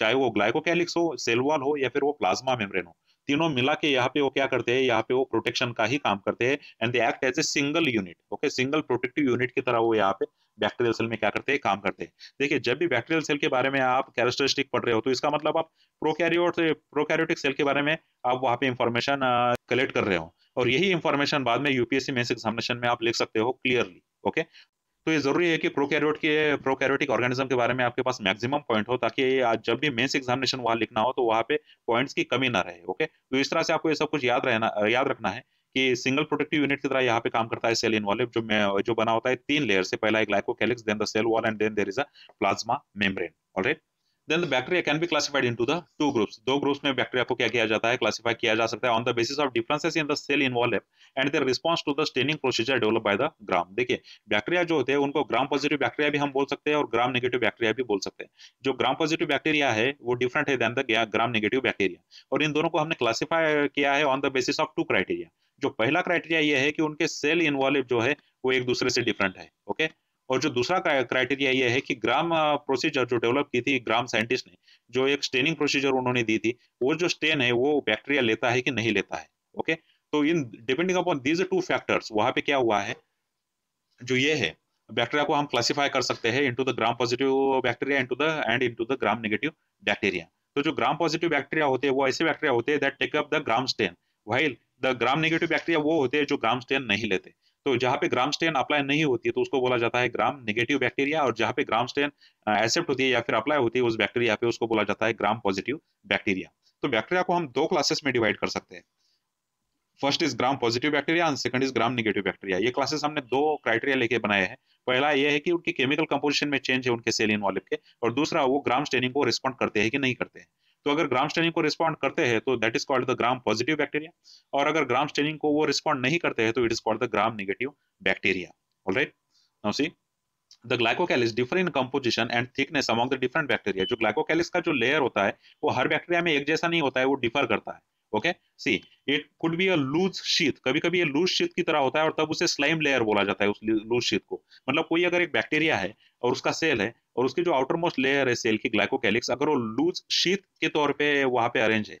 चाहे वो ग्लाइकोकैलिक्स हो सेल वॉल हो या फिर वो प्लाज्मा मेम्ब्रेन हो तीनों मिला के यहाँ पे वो क्या करते हैं यहाँ पे वो प्रोटेक्शन का ही काम करते हैं and they act as a single unit okay single protective unit की तरह वो यहाँ पे बैक्टीरियल सेल में क्या करते हैं काम करते हैं देखिए जब भी बैक्टीरियल सेल के बारे में आप कैरेक्टरिस्टिक पढ़ रहे हो तो इसका मतलब आप प्रोकैरियोट प्रोकैरियोटिक सेल के बारे में आप वहाँ पे इंफॉर्मेशन कलेक्ट कर रहे हो और यही इंफॉर्मेशन बाद में यूपीएससी मेन्स एग्जामिनेशन में आप लिख सकते हो क्लियरली ओके तो ये जरूरी है कि प्रोकैरियोट के प्रोकैरियोटिक ऑर्गेनिज्म के बारे में आपके पास मैक्सिमम पॉइंट हो ताकि आज जब भी मेंस एग्जामिनेशन वहां लिखना हो तो वहां पे पॉइंट्स की कमी ना रहे ओके तो इस तरह से आपको ये सब कुछ याद रहना याद रखना है कि सिंगल प्रोटेक्टिव यूनिट की तरह यहाँ पे काम करता है सेल इन्वॉल्व जो जो बना होता है तीन लेयर से पहला एक glycocalyx then the cell wall and then there is a plasma membrane alright then the bacteria can be classified into the two groups दो ग्रुप्स में बैक्टीरिया को क्या किया जाता है क्लासिफाई किया जा सकता है on the basis of differences in the cell envelope and their response to the staining procedure develop by the Gram देखिए बैक्टीरिया जो होते हैं उनको ग्राम पॉजिटिव बैक्टीरिया भी हम बोल सकते हैं और ग्राम नेगेटिव बैक्टीरिया भी बोल सकते हैं जो ग्राम पॉजिटिव बैक्टीरिया है वो डिफरेंट है then the Gram negative bacteria और इन दोनों को हमने क्लासिफाई किया है on the basis of two criteria जो पहला क्राइटेरिया ये है कि उनके सेल इन्वॉल्व जो है वो एक दूसरे से डिफरेंट है ओके okay? और जो दूसरा क्राइटेरिया ये है कि ग्राम प्रोसीजर जो डेवलप की थी ग्राम साइंटिस्ट ने जो एक स्टेनिंग प्रोसीजर उन्होंने दी थी वो जो स्टेन है वो बैक्टीरिया लेता है कि नहीं लेता है ओके तो इन depending upon these two factors वहां पे क्या हुआ है जो ये है बैक्टीरिया को हम क्लासिफाई कर सकते हैं into the Gram positive bacteria into the and into the Gram negative bacteria तो जो ग्राम पॉजिटिव बैक्टीरिया होते हैं वो ऐसे बैक्टीरिया होते हैं that take up the Gram stain while the Gram negative bacteria वो होते हैं जो ग्राम स्टेन नहीं लेते तो जहाँ पे ग्राम स्टेन अप्लाई नहीं होती है तो उसको बोला जाता है ग्राम नेगेटिव बैक्टीरिया और जहाँ पे ग्राम स्टेन एक्सेप्ट होती है या फिर अप्लाई होती है उस बैक्टीरिया पे उसको बोला जाता है ग्राम पॉजिटिव बैक्टीरिया तो बैक्टीरिया को हम दो क्लासेस में डिवाइड कर सकते हैं first is Gram positive bacteria and second is Gram negative bacteria ये क्लासेस हमने दो क्राइटेरिया लेके बनाए हैं पहला ये है कि उनकी केमिकल कंपोजिशन में चेंज है उनके सेलिन वाले के और दूसरा वो ग्राम स्टेनिंग को रिस्पॉन्ड करते हैं कि नहीं करते हैं तो अगर ग्राम स्टेनिंग को रिस्पॉन्ड करते हैं तो that is called the Gram positive bacteria और अगर ग्राम स्टेनिंग को वो रिस्पॉन्ड नहीं करते हैं तो it is called the Gram negative bacteria all right now see the glycocalyx differ in composition and thickness among the different bacteria जो glycocalyx का जो लेयर होता है वो हर बैक्टीरिया में एक जैसा नहीं होता है वो डिफर करता है okay see it could be a loose sheath कभी कभी ये लूज शीत की तरह होता है और तब उसे स्लाइम लेयर बोला जाता है उस लूज शीत को मतलब कोई अगर एक बैक्टीरिया है और उसका सेल है और उसकी जो आउटर मोस्ट लेयर है सेल की ग्लाइकोकैलिक्स अगर वो लूज शीत के तौर पे वहाँ पे अरेंज है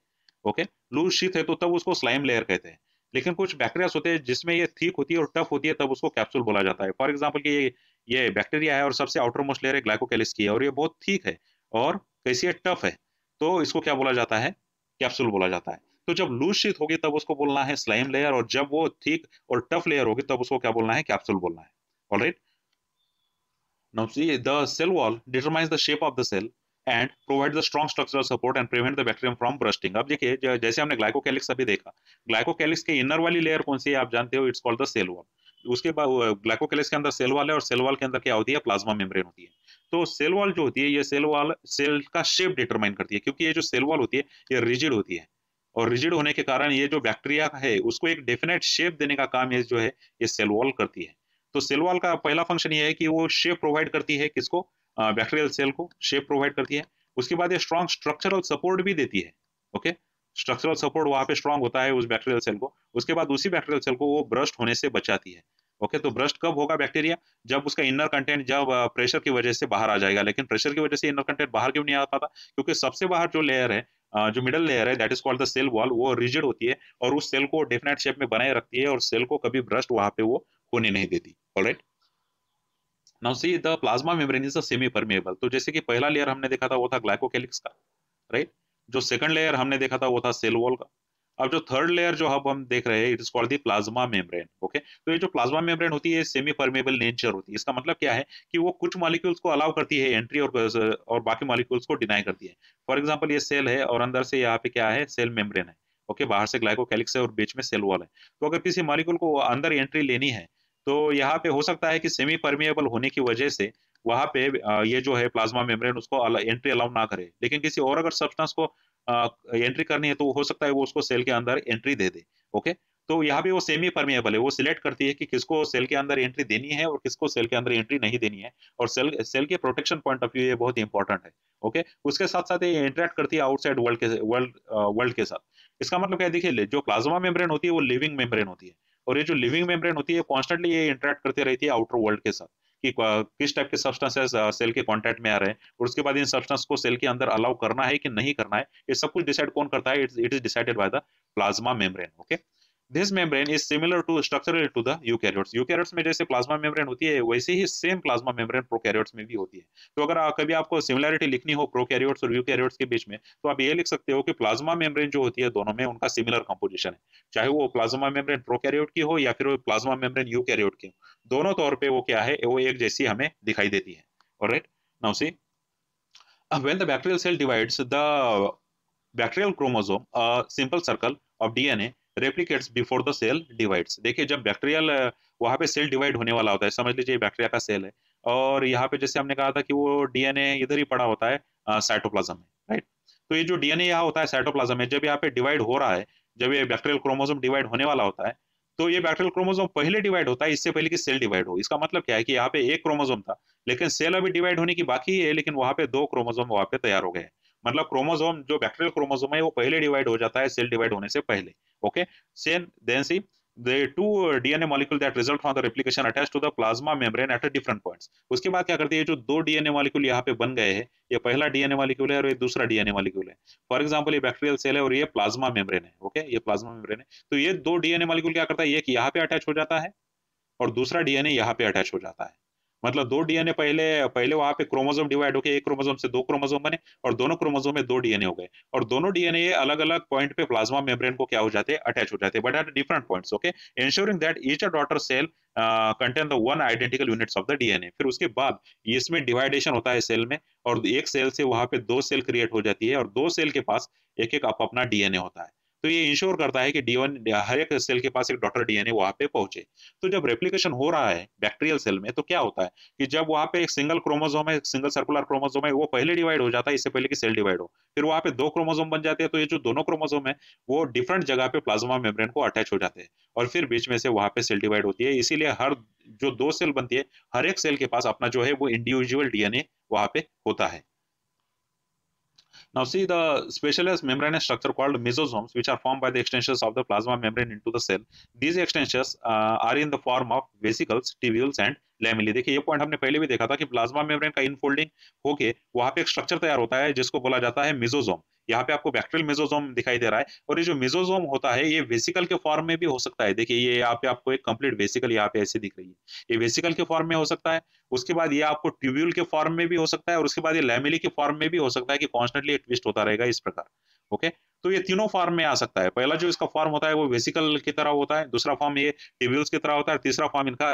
ओके लूज शीत है तो तब उसको स्लाइम लेयर कहते हैं लेकिन कुछ बैक्टीरियाज होते हैं जिसमें ये थीक होती है और टफ होती है तब उसको कैप्सूल बोला जाता है फॉर एग्जाम्पल की ये ये बैक्टीरिया है और सबसे आउटर मोस्ट लेयर है ग्लाइकोकैलिक्स की है और ये बहुत थीक है और कैसी है टफ है तो इसको क्या बोला जाता है कैप्सूल बोला जाता है तो जब लूज शीत होगी तब उसको बोलना है स्लाइम लेयर और जब वो थीक और टफ लेयर होगी तब उसको क्या बोलना है कैप्सूल बोलना है alright right? Now see, the cell wall determines the shape of the cell and provide the strong structural support and prevent the bacterium from bursting. अब देखिए जैसे हमने ग्लाइकोकैलिक्स अभी देखा ग्लाइकोकैलिक्स के इनर वाली लेयर कौन सी है आप जानते हो it's called the cell wall उसके बाद ग्लाइकोकैलिक्स के अंदर सेल वॉल है और सेल वॉल के अंदर क्या होती है प्लाज्मा मेम्ब्रेन होती है तो सेल वॉल जो होती है ये सेल वॉल सेल का शेप डिटरमाइन करती है क्योंकि ये जो सेल वॉल होती है ये रिजिड होती है और रिजिड होने के कारण ये जो बैक्टीरिया है उसको एक डेफिनेट शेप देने का काम ये जो है ये सेल वॉल करती है तो सेल वॉल का पहला फंक्शन ये है कि वो शेप प्रोवाइड करती है किसको बैक्टीरियल सेल को शेप प्रोवाइड करती है उसके बाद ये स्ट्रॉन्ग स्ट्रक्चरल सपोर्ट भी देती है ओके स्ट्रक्चरल सपोर्ट वहाँ पे स्ट्रॉन्ग होता है उस बैक्टीरियल सेल को उसके बाद उसी बैक्टीरियल सेल को वो ब्रस्ट होने से बचाती है ओके okay, तो ब्रस्ट कब होगा बैक्टीरिया जब उसका इनर कंटेंट जब प्रेशर की वजह से बाहर आ जाएगा लेकिन प्रेशर की वजह से इनर कंटेंट बाहर क्यों नहीं आ पाता क्योंकि सबसे बाहर जो लेयर है जो मिडल लेयर है that is called the cell wall वो रिजिड होती है और उस सेल को डेफिनेट शेप में बनाए रखती है और सेल को कभी ब्रस्ट वहां पे वो होने नहीं देती alright now see the plasma membrane is semipermeable तो जैसे कि पहला लेयर हमने देखा था वो था ग्लाइकोकेलिक्स का राइट जो सेकंड लेयर हमने देखा था वो था सेल वॉल का अब जो थर्ड लेयर जो अब हम देख रहे हैं it is called the plasma membrane okay तो ये जो प्लाज्मा मेम्ब्रेन होती है सेमी परमेबल नेचर होती है इसका मतलब क्या है कि वो कुछ मॉलिक्यूल्स को अलाउ करती है एंट्री और और बाकी मॉलिक्यूल्स को डिनाई करती है फॉर एग्जाम्पल ये सेल है और अंदर से यहाँ पे क्या है सेल मेम्ब्रेन है ओके okay, बाहर से ग्लाइकोकैलिक्स है और बीच में सेल वॉल है तो अगर किसी मॉलिक्यूल को अंदर एंट्री लेनी है तो यहाँ पे हो सकता है कि सेमी परमिएबल होने की वजह से वहाँ पे ये जो है प्लाज्मा मेम्ब्रेन उसको एंट्री अलाउ ना करे लेकिन किसी और अगर सब्सटेंस को एंट्री करनी है तो हो सकता है वो उसको सेल के अंदर एंट्री दे दे ओके तो यहाँ पे वो सेमी परमिएबल है वो सिलेक्ट करती है कि किसको सेल के अंदर एंट्री देनी है और किसको सेल के अंदर एंट्री नहीं देनी है और सेल सेल के प्रोटेक्शन पॉइंट ऑफ व्यू ये बहुत इंपॉर्टेंट है ओके उसके साथ साथ ये इंटरेक्ट करती है आउटसाइड वर्ल्ड के वर्ल्ड वर्ल्ड के साथ इसका मतलब क्या देखिए जो प्लाज्मा मेम्ब्रेन होती है वो लिविंग मेम्ब्रेन होती है और ये जो लिविंग मेम्ब्रेन होती है कॉन्स्टेंटली ये इंटरेक्ट करती रहती है आउटर वर्ल्ड के साथ कि किस टाइप के सब्सटेंसेस सेल के कांटेक्ट में आ रहे हैं और उसके बाद इन सब्सटेंस को सेल के अंदर अलाउ करना है कि नहीं करना है ये सब कुछ डिसाइड कौन करता है it is decided by the plasma membrane okay this membrane is similar to structurally to the eukaryotes eukaryotes में जैसे प्लाज्मा मेम्ब्रेन होती है वैसे ही सेम प्लाज्मा मेम्ब्रेन प्रोकैरियोट्स में भी होती है तो अगर आ, कभी आपको सिमिलरिटी लिखनी हो प्रोकैरियोट्स और यूकैरियोट्स के बीच में तो आप ये लिख सकते हो कि प्लाज्मा मेम्ब्रेन जो होती है दोनों में उनका सिमिलर कंपोजिशन है चाहे वो प्लाज्मा मेम्ब्रेन प्रोकैरियोट की हो या फिर वो प्लाज्मा मेम्ब्रेन यूकैरियोट की हो दोनों तौर पर वो क्या है वो एक जैसी हमें दिखाई देती है और right now see when the bacterial cell divides the bacterial chromosome a simple circle of dna replicates before the cell divides देखिए जब बैक्टीरियल वहाँ पे सेल डिवाइड होने वाला होता है समझ लीजिए बैक्टीरिया का सेल है और यहाँ पे जैसे हमने कहा था कि वो डीएनए इधर ही पड़ा होता है साइटोप्लाज्म में राइट तो ये जो डीएनए यहाँ होता है साइटोप्लाज्म में जब यहाँ पे डिवाइड हो रहा है जब ये बैक्टीरियल क्रोमोजोम डिवाइड होने वाला होता है तो ये बैक्टीरियल क्रोमोजोम पहले डिवाइड होता है इससे पहले की सेल डिवाइड हो इसका मतलब क्या है कि यहाँ पे एक क्रोमोजोम था लेकिन सेल अभी डिवाइड होने की बाकी है लेकिन वहाँ पे दो क्रोमोजोम वहाँ पे तैयार हो गए मतलब क्रोमोजोम जो बैक्टीरियल क्रोमोजोम है वो पहले डिवाइड हो जाता है सेल डिवाइड होने से पहले okay same then see the two DNA molecule that result from the replication attached to the plasma membrane at different points. उसके बाद क्या करती है जो दो DNA molecule यहाँ पे बन गए हैं ये पहला DNA molecule है और ये दूसरा DNA molecule है फॉर एग्जाम्पल ये बैक्टीरियल सेल है और ये प्लाज्मा मेम्ब्रेन है ओके ये प्लाज्मा मेम्ब्रेन है तो ये दो डीएनए मॉलिक्यूल क्या करता है एक यहाँ पे अटैच हो जाता है और दूसरा डीएनए यहाँ पे अटैच हो जाता है मतलब दो डीएनए पहले पहले वहां पे क्रोमोजोम डिवाइड होकर एक क्रोमोजोम से दो क्रोमोजोम बने और दोनों क्रोमोजोम में दो डीएनए हो गए और दोनों डीएनए अलग अलग पॉइंट पे प्लाज्मा मेम्ब्रेन को क्या हो जाते हैं अटैच हो जाते हैं but at different points okay ensuring that each a daughter cell contain the one identical units of the DNA फिर उसके बाद इसमें डिवाइडेशन होता है सेल में और एक सेल से वहां पे दो सेल क्रिएट हो जाती है और दो सेल के पास एक एक अपना डीएनए होता है तो ये इंश्योर करता है कि डी वन हर एक सेल के पास एक डॉटर डीएनए वहां पे पहुंचे तो जब रेप्लीकेशन हो रहा है बैक्टीरियल सेल में तो क्या होता है कि जब वहां पे एक सिंगल क्रोमोजोम है सिंगल सर्कुलर क्रोमोजोम है वो पहले डिवाइड हो जाता है इससे पहले की सेल डिवाइड हो फिर वहां पे दो क्रोमोजोम बन जाते हैं तो ये जो दोनों क्रोमोजोम है वो डिफरेंट जगह पे प्लाज्मा मेम्ब्रेन को अटैच हो जाते हैं और फिर बीच में से वहां पे सेल डिवाइड होती है इसीलिए हर जो दो सेल बनती है हर एक सेल के पास अपना जो है वो इंडिविजुअल डीएनए वहां पे होता है Now see the specialized membrane structure called mesosomes which are formed by the extensions of the plasma membrane into the cell. These extensions uh, are in the form of vesicles, tubules and lamellae. देखिए ये point हमने पहले भी देखा था कि plasma membrane का infolding होके वहाँ पे एक structure तैयार होता है जिसको बोला जाता है mesosome. यहाँ पे आपको बैक्टेरियल मेजोजोम दिखाई दे रहा है और ये जो मेजोजोम होता है ये वेसिकल के फॉर्म में भी हो सकता है देखिए ये यहाँ पे आपको एक कंप्लीट वेसिकल यहाँ पे ऐसे दिख रही है ये वेसिकल के फॉर्म में हो सकता है उसके बाद ये आपको ट्यूब्यूल के फॉर्म में भी हो सकता है और उसके बाद ये लैमिली के फॉर्म में भी हो सकता है कि कॉन्स्टेंटली ट्विस्ट होता रहेगा इस प्रकार ओके तो ये तीनों फॉर्म में आ सकता है पहला जो इसका फॉर्म होता है वो वेसिकल की तरह होता है दूसरा फॉर्म ये ट्यूब्यूल्स की तरह होता है तीसरा फॉर्म इनका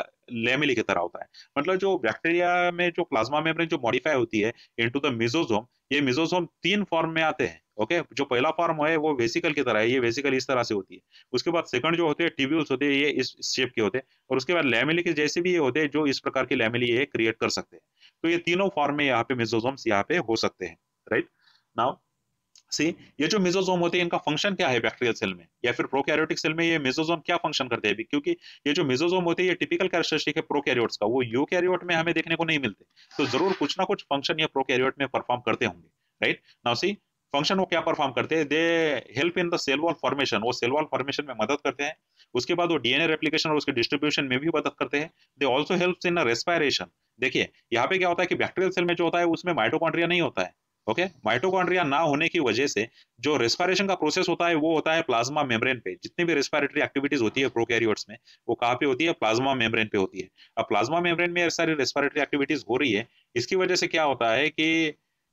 लेमिली की तरह होता है मतलब जो बैक्टीरिया में जो प्लाज्मा मेम्ब्रेन जो मॉडिफाई होती है इनटू द मिजोजोम ये मिजोजोम तीन फॉर्म में आते हैं ओके okay? जो पहला फॉर्म है वो वेसिकल की तरह है ये वेसिकल इस तरह से होती है उसके बाद सेकंड जो होते हैं ट्यूब्यूल्स होते हैं ये इस शेप के होते हैं और उसके बाद लैमिली के जैसे भी ये होते हैं जो इस प्रकार के लैमिली ये क्रिएट कर सकते हैं तो ये तीनों फॉर्म में यहाँ पे मिजोजोम्स यहाँ पे हो सकते हैं राइट नाउ सी ये जो मिजोजोम होते हैं इनका फंक्शन क्या है बैक्टीरियल सेल में या फिर प्रोकैरियोटिक सेल में ये मिजोजोम क्या फंक्शन करते हैं क्योंकि ये जो मिजोजोम होते हैं ये टिपिकल कैरेक्टरिस्टिक है प्रोकैरियोट्स का वो यूकैरियोट में हमें देखने को नहीं मिलते तो जरूर कुछ ना कुछ फंक्शन ये प्रोकैरियोट में परफॉर्म करते होंगे राइट नाउ सी फंक्शन वो क्या परफॉर्म करते हैं they help in the cell wall formation वो सेल वॉल फॉर्मेशन में मदद करते हैं उसके बाद वो डीएनए रेप्लिकेशन और उसके डिस्ट्रीब्यूशन में भी मदद करते हैं they also help in respiration देखिए यहाँ पे क्या होता है कि बैक्टीरियल सेल में जो होता है उसमें माइटोकॉन्ड्रिया नहीं होता है ओके okay? माइटोकॉन्ड्रिया ना होने की वजह से जो रेस्पायरेशन का प्रोसेस होता है वो होता है प्लाज्मा मेम्ब्रेन पे जितनी भी रेस्पायरेटरी एक्टिविटीज होती है प्रोकैरियोट्स में वो कहाँ पे होती है प्लाज्मा मेम्ब्रेन पे होती है अब प्लाज्मा मेम्ब्रेन में सारी रेस्पायरेटरी एक्टिविटीज हो रही है इसकी वजह से क्या होता है कि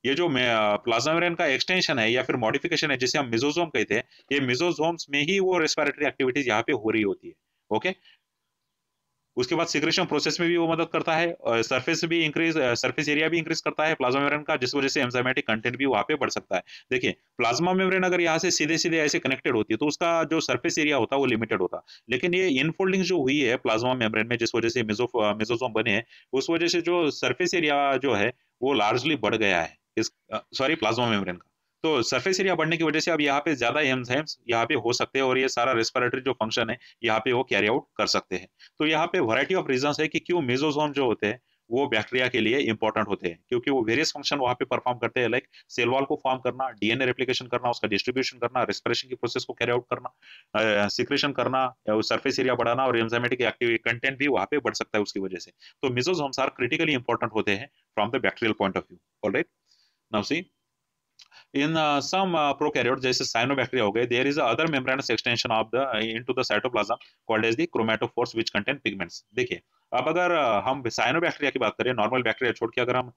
ये जो प्लाज्मा मेम्ब्रेन का एक्सटेंशन है या फिर मॉडिफिकेशन है जिसे हम मिजोजोम कहते हैं ये मिजोजोम्स में ही वो रेस्पिरेटरी एक्टिविटीज यहाँ पे हो रही होती है ओके उसके बाद सिक्रेशन प्रोसेस में भी वो मदद करता है सरफेस भी इंक्रीज सरफेस एरिया भी इंक्रीज करता है प्लाज्मा मेम्ब्रेन का जिस वजह से एंजाइमेटिक कंटेंट भी वहाँ पे बढ़ सकता है देखिए प्लाज्मा मेम्ब्रेन अगर यहाँ से सीधे सीधे ऐसे कनेक्टेड होती है तो उसका जो सरफेस एरिया होता है वो लिमिटेड होता लेकिन ये इनफोल्डिंग जो हुई है प्लाज्मा मेम्ब्रेन में जिस वजह से मिजोजोम बने हैं उस वजह से जो सर्फेस एरिया जो है वो लार्जली बढ़ गया है इस सॉरी प्लाज्मा मेम्ब्रेन का तो सरफेस एरिया बढ़ने की वजह से अब यहाँ पे ज्यादा एम्स यहाँ पे हो सकते हैं और ये सारा रेस्पिरेटरी जो फंक्शन है यहाँ पे वो कैरी आउट कर सकते हैं तो यहाँ पे वराइटी ऑफ रीजन है कि क्यों मेजोजोम जो होते हैं वो बैक्टीरिया के लिए इंपॉर्टेंट होते हैं क्योंकि वो वेरियस फंक्शन वहाँ पे परफॉर्म करते हैं लाइक सेलवाल को फॉर्म करना डीएनए रेप्लिकेशन करना उसका डिस्ट्रीब्यूशन करना रेस्पिरेशन की प्रोसेस को कैरी आउट करना सिक्रेशन करना सरफेस एरिया बढ़ाना और एंजाइमेटिक एक्टिविटी कंटेंट भी वहाँ पे बढ़ सकता है उसकी वजह से तो मिजोजोम्स आर क्रिटिकली इंपॉर्टेंट होते हैं from the bacterial point of view all right Now see, in uh, some uh, prokaryotes, just cyanobacteria, okay, there is a other membranous extension of the uh, into the cytoplasm called as the chromatophores which contain pigments. देखिए अब अगर uh, हम cyanobacteria की बात करें normal bacteria छोड़ के अगर हम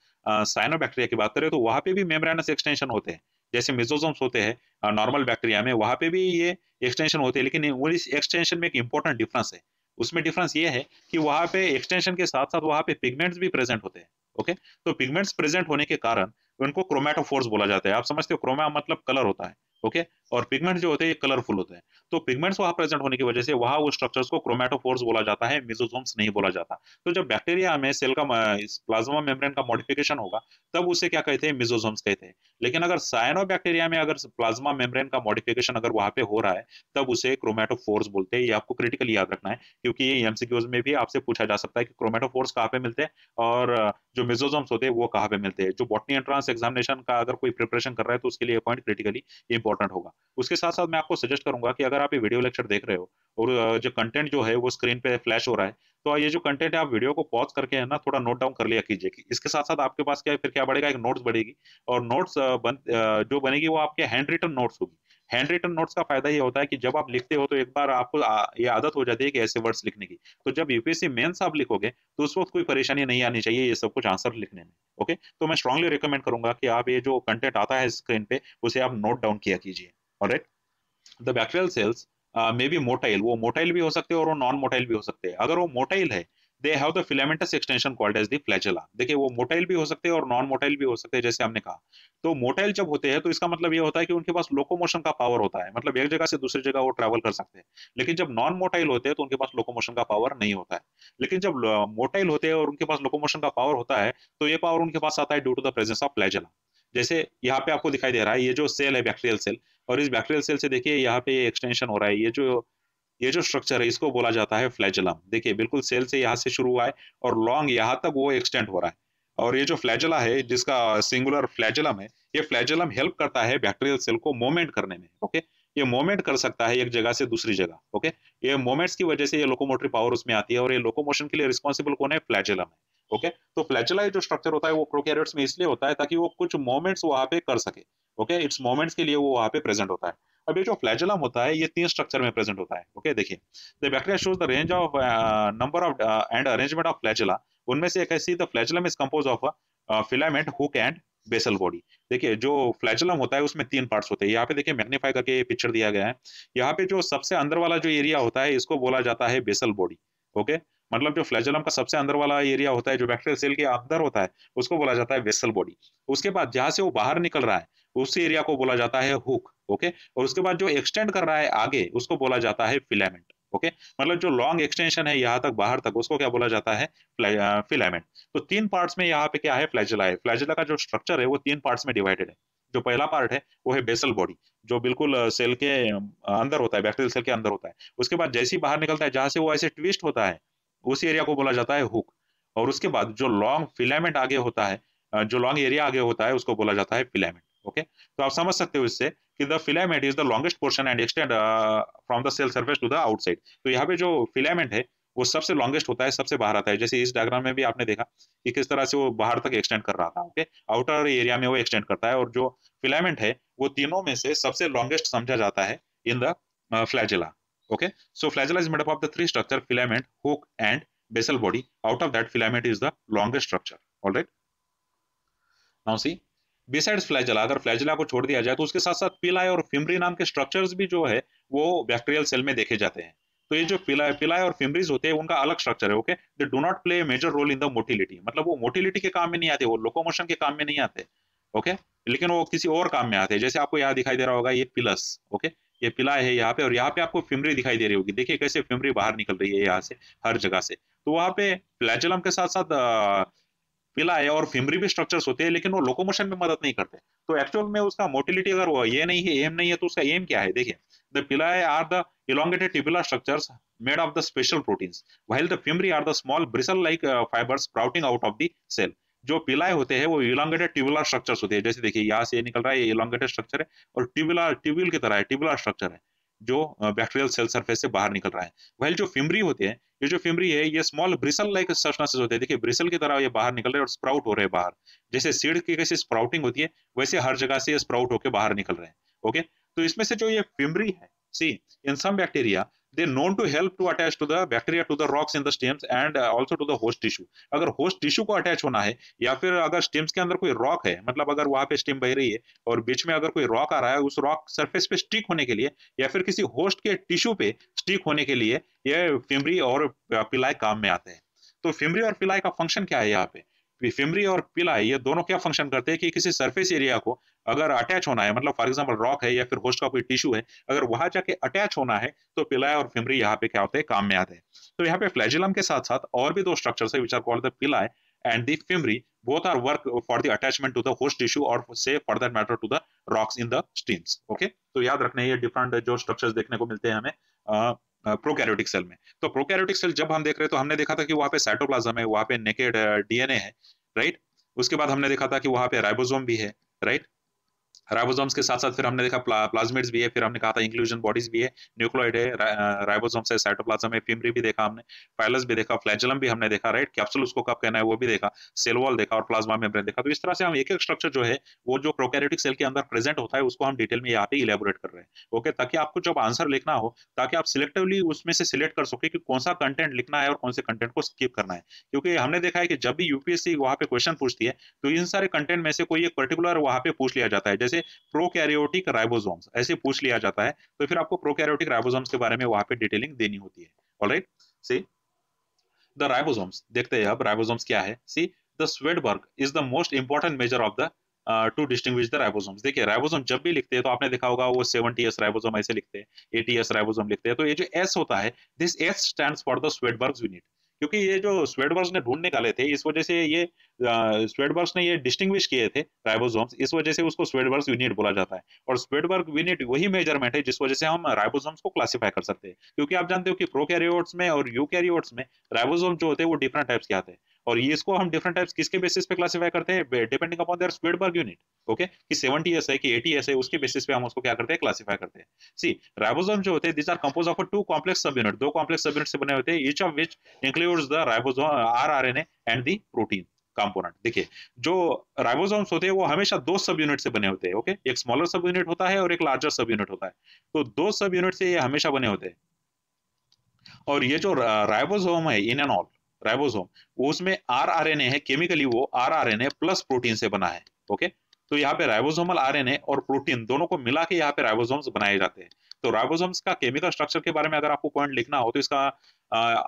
साइनोबैक्टीरिया uh, की बात करें तो वहाँ पे भी मेम्ब्रेनस एक्सटेंशन होते हैं जैसे मिजोजोम्स होते हैं नॉर्मल uh, बैक्टीरिया में वहाँ पे भी ये एक्सटेंशन होते हैं लेकिन इस एक्सटेंशन में एक इंपॉर्टेंट डिफरेंस है उसमें डिफरेंस ये है कि वहाँ पे एक्सटेंशन के साथ साथ वहाँ पे पिगमेंट्स भी प्रेजेंट होते हैं ओके तो पिगमेंट्स प्रेजेंट होने के कारण उनको क्रोमेटोफोर्स बोला जाता है आप समझते हो क्रोमा मतलब कलर होता है ओके और पिगमेंट जो होते हैं ये कलरफुल होते हैं तो पिगमेंट्स वहां प्रेजेंट होने की वजह से वहां वो स्ट्रक्चर्स को क्रोमेटोफोर्स बोला जाता है मिजोजोम्स नहीं बोला जाता तो जब बैक्टीरिया में सेल का प्लाज्मा मेम्ब्रेन का मॉडिफिकेशन होगा तब उसे क्या कहते हैं मिजोजोम्स कहते हैं लेकिन अगर साइनो बैक्टीरिया में अगर प्लाज्मा मेम्ब्रेन का मॉडिफिकेशन अगर वहां पे हो रहा है तब उसे क्रोमेटोफोर्स बोलते हैं ये आपको क्रिटिकली याद रखना है क्योंकि ये एमसीक्यूज में भी आपसे पूछा जा सकता है कि क्रोमेटोफोर्स कहाँ पे मिलते हैं और जो मिजोजोम्स होते हैं वो कहाँ पे मिलते हैं जो बॉटनी एंट्रांस एडवांस एग्जामिनेशन का अगर कोई प्रिपरेशन कर रहा है तो उसके लिए पॉइंट क्रिटिकली इंपॉर्टेंट होगा उसके साथ साथ मैं आपको सजेस्ट करूंगा कि अगर आप ये वीडियो लेक्चर देख रहे हो और जो कंटेंट जो है वो स्क्रीन पे फ्लैश हो रहा है तो ये जो कंटेंट है आप वीडियो को पॉज करके है ना थोड़ा नोट डाउन कर लिया कीजिए कि इसके साथ साथ आपके पास क्या फिर क्या बढ़ेगा एक नोट्स बढ़ेगी और नोट्स बन जो बनेगी वो आपके हैंड रिटन नोट्स होगी हैंड रिटन नोट्स का फायदा ये होता है कि जब आप लिखते हो तो एक बार आपको ये आदत हो जाती है कि ऐसे वर्ड्स लिखने की तो जब यूपीएससी मेन्स आप लिखोगे तो उस वक्त कोई परेशानी नहीं आनी चाहिए ये सब कुछ आंसर लिखने में ओके तो मैं स्ट्रांगली रिकमेंड करूंगा कि आप ये जो कंटेंट आता है स्क्रीन पे उसे आप नोट डाउन किया कीजिए और the bacterial cells may be motile वो मोटाइल भी हो सकते हैं और वो नॉन मोटाइल भी हो सकते हैं अगर वो मोटाइल है they have the filamentous extension called as the flagella देखिए वो मोटाइल भी हो सकते हैं और नॉन मोटाइल भी हो सकते हैं जैसे हमने कहा तो मोटाइल जब होते हैं तो इसका मतलब ये होता है कि उनके पास लोकोमोशन का पावर होता है मतलब एक जगह से दूसरी जगह वो ट्रैवल कर सकते हैं लेकिन जब नॉन मोटाइल होते हैं तो उनके पास लोकोमोशन का पावर नहीं होता है लेकिन जब मोटाइल होते हैं और उनके पास लोकोमोशन का पावर होता है तो ये पावर उनके पास आता है due to the presence of flagella जैसे यहाँ पे आपको दिखाई दे रहा है ये जो सेल है बैक्टीरियल सेल और इस बैक्टीरियल सेल से देखिए यहाँ पे ये एक्सटेंशन हो रहा है ये जो ये जो स्ट्रक्चर है इसको बोला जाता है फ्लैजलम देखिए बिल्कुल सेल से यहाँ से शुरू हुआ है और लॉन्ग यहाँ तक वो एक्सटेंड हो रहा है और ये जो फ्लैजला है जिसका सिंगुलर फ्लैजलम है ये फ्लैजलम हेल्प करता है बैक्टीरियल सेल को मूवमेंट करने में ओके ये मूवमेंट कर सकता है एक जगह से दूसरी जगह ओके ये मूवमेंट्स की वजह से ये लोकोमोटरी पावर उसमें आती है और ये लोकोमोशन के लिए रिस्पॉन्सिबल कौन है फ्लैजलम है ओके तो फ्लैजला जो स्ट्रक्चर होता है वो प्रोकैरियोट्स में इसलिए होता है ताकि वो कुछ मोमेंट्स वहां पे कर सके ओके इट्स मोमेंट्स के लिए वो वहां पे प्रेजेंट होता है अब ये जो फ्लैजलम होता है ये तीन स्ट्रक्चर में प्रेजेंट होता है ओके देखिए the bacteria shows the range of number of and arrangement of flagella उनमें से एक ऐसी the flagellum is compose of filament hook and basal body देखिए जो फ्लैजलम होता है उसमें तीन पार्ट्स होते हैं यहाँ पे देखिए मैग्नीफाई करके पिक्चर दिया गया है यहाँ पे जो सबसे अंदर वाला जो एरिया होता है इसको बोला जाता है बेसल बॉडी ओके मतलब जो फ्लैजलम का सबसे अंदर वाला एरिया होता है जो बैक्टीरियल सेल के अंदर होता है उसको बोला जाता है वेसल बॉडी उसके बाद जहां से वो बाहर निकल रहा है उसी एरिया को बोला जाता है हुक ओके और उसके बाद जो एक्सटेंड कर रहा है आगे उसको बोला जाता है फिलामेंट ओके मतलब जो लॉन्ग एक्सटेंशन है यहाँ तक बाहर तक उसको क्या बोला जाता है फिलामेंट तो तीन पार्ट्स में यहाँ पे क्या है फ्लैजिला है फ्लैजिला का जो स्ट्रक्चर है वो तीन पार्ट्स में डिवाइडेड है जो पहला पार्ट है वो है बेसल बॉडी जो बिल्कुल सेल के अंदर होता है बैक्टीरियल सेल के अंदर होता है उसके बाद जैसे ही बाहर निकलता है जहां से वो ऐसे ट्विस्ट होता है उसी एरिया को बोला जाता है हुक और उसके बाद जो लॉन्ग फिलामेंट आगे होता है जो लॉन्ग एरिया आगे होता है उसको बोला जाता है फिलामेंट ओके तो आप समझ सकते हो इससे कि the filament is the longest portion and extend from the cell surface to the outside तो यहाँ पे जो फिलामेंट है वो सबसे लॉन्गेस्ट होता है सबसे बाहर आता है जैसे इस डायग्राम में भी आपने देखा कि किस तरह से वो बाहर तक एक्सटेंड कर रहा था ओके आउटर एरिया में वो एक्सटेंड करता है और जो फिलामेंट है वो तीनों में से सबसे लॉन्गेस्ट समझा जाता है in the flagella okay so flagella is made up of the three structure filament hook and basal body out of that filament is the longest structure all right now see besides flagella अगर flagella को छोड़ दिया जाए तो उसके साथ साथ पिलाई और फिमरी नाम के स्ट्रक्चर्स भी जो है वो बैक्टीरियल सेल में देखे जाते हैं तो ये जो पिलाई पिलाई और फिमरीज होते हैं उनका अलग स्ट्रक्चर है okay they do not play major role in the motility मतलब वो मोटिलिटी के काम में नहीं आते वो लोकोमोशन के काम में नहीं आते ओके लेकिन वो किसी और काम में आते हैं जैसे आपको यहाँ दिखाई दे रहा होगा ये पिलस ओके ये पिला है यहाँ पे और यहाँ पे आपको फिमरी दिखाई दे रही होगी देखिए कैसे फिमरी बाहर निकल रही है यहाँ से हर जगह से तो वहाँ पे फ्लैजलम के साथ साथ पिला है और फिमरी भी स्ट्रक्चर होते हैं लेकिन वो लोकोमोशन में मदद नहीं करते तो एक्चुअल में उसका मोटिलिटी अगर ये नहीं है एम नहीं है तो उसका एम क्या है देखिए the pili are the elongated tubular structure made of the special protein while the fimbriae are the small bristle like fibre sprouting out of the cell जो पिलाए होते हैं वो इलांगेटेड ट्यूबुलर स्ट्रक्चर्स होते हैं जैसे देखिए यहाँ से निकल रहा है ये इलांगेटेड स्ट्रक्चर है और ट्यूबुलर ट्यूबुल की तरह है ट्यूबुलर स्ट्रक्चर है जो बैक्टीरियल सेल सरफेस से बाहर निकल रहा है वह जो फिमरी होते हैं ये जो फिमरी है ये स्मॉल ब्रिसल लाइक सब्सटेंसेस होते हैं देखिए ब्रिसल की तरह ये बाहर निकल रहे हैं और स्प्राउट हो रहे हैं बाहर जैसे सीड की कैसे स्प्राउटिंग होती है वैसे हर जगह से ये स्प्राउट होकर बाहर निकल रहे हैं ओके तो इसमें से जो ये फिमरी है see in some bacteria they known to help to attach to the bacteria to the rocks in the stems and also to the host tissue agar host tissue ko attach hona hai ya fir agar stems ke andar koi rock hai matlab agar वहाँ pe stem बह rahi hai aur beech mein agar koi rock aa raha hai us rock surface pe stick hone ke liye ya fir kisi host ke tissue pe stick hone ke liye ye fimbri aur pilai kaam mein aate hain to fimbri aur pilai ka function kya hai yahan pe fimbriae और pili ये दोनों क्या function करते हैं कि किसी surface area को अगर अटैच होना है मतलब फॉर एग्जाम्पल रॉक है या फिर होस्ट का कोई टिश्यू है अगर वहां जाके अटैच होना है तो पिलाय और फिमरी यहाँ पे क्या होते हैं काम में आते हैं तो यहाँ पे फ्लैजिलम के साथ साथ और भी दो स्ट्रक्चर है which are the pili and the fimri both are work for the attachment to the host tissue or say for that matter to the rocks तो याद रखना ये डिफरेंट जो स्ट्रक्चर देखने को मिलते हैं हमें प्रोकैरियोटिक सेल में तो प्रोकैरियोटिक सेल जब हम देख रहे तो हमने देखा था कि वहां पे साइटोप्लाज्म है वहां पे नेकेड डीएनए है राइट उसके बाद हमने देखा था कि वहां पे राइबोसोम भी है राइट राइबोसोम्स के साथ साथ फिर हमने देखा प्ला, प्लाज्मिड्स भी है फिर हमने कहा था इंक्लूजन बॉडीज भी है न्यूक्लोइड है रा, राइबोसोम्स है साइटोप्लाज्म है पिमरी भी देखा हमने फाइलस भी देखा फ्लैजलम भी हमने देखा राइट कैप्सूल उसको कब कहना है वो भी देखा सेल वॉल देखा और प्लाज्मा मेम्ब्रेन देखा तो इस तरह से हम एक एक स्ट्रक्चर जो है वो जो प्रोकैरियोटिक सेल के अंदर प्रेजेंट होता है उसको हम डिटेल में यहाँ पे इलेबोरेट कर रहे हैं ओके ताकि आपको जब आंसर लिखना हो ताकि आप सिलेक्टिवली उसमें से सिलेक्ट कर सके कि कौन सा कंटेंट लिखना है और कौन से कंटेंट को स्किप करना है क्योंकि हमने देखा है कि जब भी यूपीएससी वहाँ पे क्वेश्चन पूछती है तो इन सारे कंटेंट में से कोई एक पर्टिकुलर वहाँ पे पूछ लिया जाता है जैसे प्रोकैरियोटिक राइबोसोम्स ऐसे पूछ लिया जाता है तो फिर आपको प्रोकैरियोटिक राइबोसोम्स के बारे में वहां पे डिटेलिंग देनी होती है ऑलराइट सी द राइबोसोम्स देखते हैं अब राइबोसोम्स क्या है see the Svedberg is the most important measure of the to distinguish the ribosomes देखिए राइबोसोम जब भी लिखते हैं तो आपने देखा होगा वो सेवेंटी एस राइबोसोम ऐसे लिखते हैं एटी एस राइबोसोम लिखते हैं तो ये जो एस होता है this S stand for the Svedberg unit क्योंकि ये जो स्वेडवर्स ने ढूंढ निकाले थे इस वजह से ये स्वेडवर्स ने ये डिस्टिंग्विश किए थे राइबोसोम्स इस वजह से उसको स्वेडवर्स यूनिट बोला जाता है और स्वेडवर्क यूनिट वही मेजरमेंट है जिस वजह से हम राइबोसोम्स को क्लासीफाई कर सकते हैं क्योंकि आप जानते हो कि प्रोकैरियोट्स में और यूकैरियोट्स में राइबोसोम जो होते हैं वो डिफरेंट टाइप्स के आते हैं और ये इसको हम डिफरेंट टाइप्स किसके बेसिस पे क्लासिफाई करते हैं depending upon their Svedberg unit okay कि 70 एस है कि 80 एस है उसके बेसिस पे हम उसको क्या करते हैं क्लासिफाई करते हैं सी राइबोसोम जो होते हैं this are compose of two complex subunit दो कॉम्प्लेक्स सब यूनिट से बने होते हैं each of which includes the ribosome rRNA and the protein component देखिए जो राइबोसोम्स होते हैं वो हमेशा दो सब यूनिट से बने होते हैं ओके एक स्मॉलर सब यूनिट होता है और एक लार्जर सब यूनिट होता है तो दो सब यूनिट से ये हमेशा बने होते हैं और ये जो राइबोसोम uh, है इन एंड ऑल राइबोसोम उसमें आर आर एन ए है केमिकली वो R R N A plus protein से बना है ओके तो यहाँ पे राइबोसोमल आर एन ए और प्रोटीन दोनों को मिला के यहाँ पे राइबोसोम्स बनाए जाते हैं तो राइबोसोम्स का केमिकल स्ट्रक्चर के बारे में अगर आपको पॉइंट लिखना हो तो इसका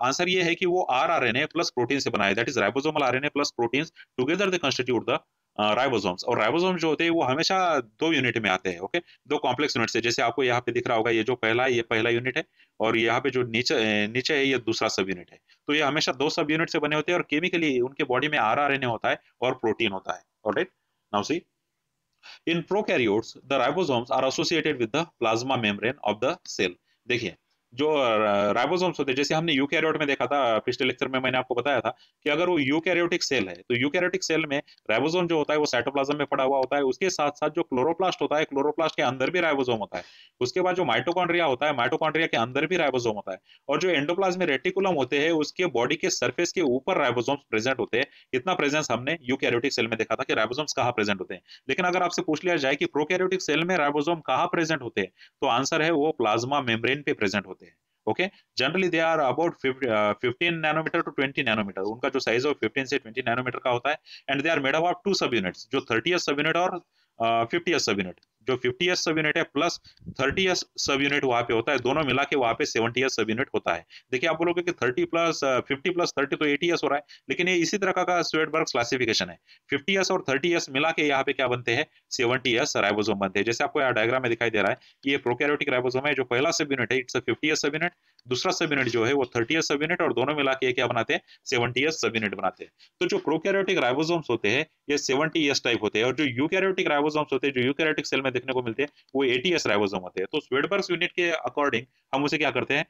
आंसर ये है कि वो R R N A plus protein से बनाए that is ribosomal R N A plus protein together they constitute the ribosomes और राइबोसोम्स जो होते हैं वो हमेशा दो यूनिट में आते हैं ओके दो कॉम्प्लेक्स यूनिट से जैसे आपको यहाँ पे दिख रहा होगा ये जो पहला है ये पहला यूनिट है और यहाँ पे जो नीचे नीचे है ये दूसरा सब यूनिट है तो ये हमेशा दो सब यूनिट से बने होते हैं और केमिकली उनके बॉडी में आर आर होता है और प्रोटीन होता है alright now see in prokaryotes the ribosomes are associated with the plasma membrane देखिए जो राइबोसोम्स होते हैं जैसे हमने यूकैरियोट में देखा था पिछले लेक्चर में मैंने आपको बताया था कि अगर वो यूकैरियोटिक सेल है तो यूकैरियोटिक सेल में राइबोसोम जो होता है वो साइटोप्लाज्म में पड़ा हुआ होता है उसके साथ साथ जो क्लोरोप्लास्ट होता है क्लोरोप्लास्ट के अंदर भी राइबोसोम होता है उसके बाद जो माइटोकॉन्ड्रिया होता है माइटोकॉन्ड्रिया के अंदर भी राइबोसोम होता है और जो एंडोप्लाज्मिक रेटिकुलम होते हैं उसके बॉडी के सर्फेस के ऊपर राइबोसोम्स प्रेजेंट होते हैं इतना प्रेजेंस हमने यूकैरियोटिक सेल में देखा था कि राइबोसोम्स कहाँ प्रेजेंट होते हैं लेकिन अगर आपसे पूछ लिया जाए कि प्रोकैरियोटिक सेल में राइबोसोम कहाँ प्रेजेंट होते हैं तो आंसर है वो प्लाज्मा मेम्ब्रेन पे प्रेजेंट होते हैं okay generally they are about fifteen nanometer to twenty nanometer उनका जो साइज है फिफ्टीन से ट्वेंटी नैनोमीटर का होता है and they are made up two subunit जो थर्टी सब यूनिट और फिफ्टी सब यूनिट जो 50 एस सब यूनिट है प्लस 30 एस सब यूनिट वहां पे होता है दोनों मिला के वहां पे 70 एस सब यूनिट होता है देखिए आप बोलोगे कि 30 प्लस 50 प्लस 30 तो 80 एस हो रहा है लेकिन ये इसी तरह का, का स्वेटबर्ग क्लासिफिकेशन है 50 एस और 30 एस मिला के यहाँ पे क्या बनते हैं 70 एस राइबोसोम बनते हैं जैसे आपको यहाँ डायग्राम में दिखाई दे रहा है कि ये प्रोकैरियोटिक राइबोसोम है जो पहला सब यूनिट है it's fifty S subunit दूसरा सब यूनिट जो है वो थर्टी एस सब यूनिट और दोनों मिला के क्या बनाते हैं सेवेंटी एस सब यूनिट बनाते हैं तो जो प्रोकैरियोटिक राइबोसोम्स होते हैं ये सेवेंटी एस टाइप होते हैं और जो यूकैरियोटिक राइबोसोम्स होते हैं जो यूकैरियोटिक सेल में देखने को मिलते हैं वो एटीएस राइबोसोम होते हैं तो स्वेडबर्ग यूनिट के अकॉर्डिंग हम उसे क्या करते हैं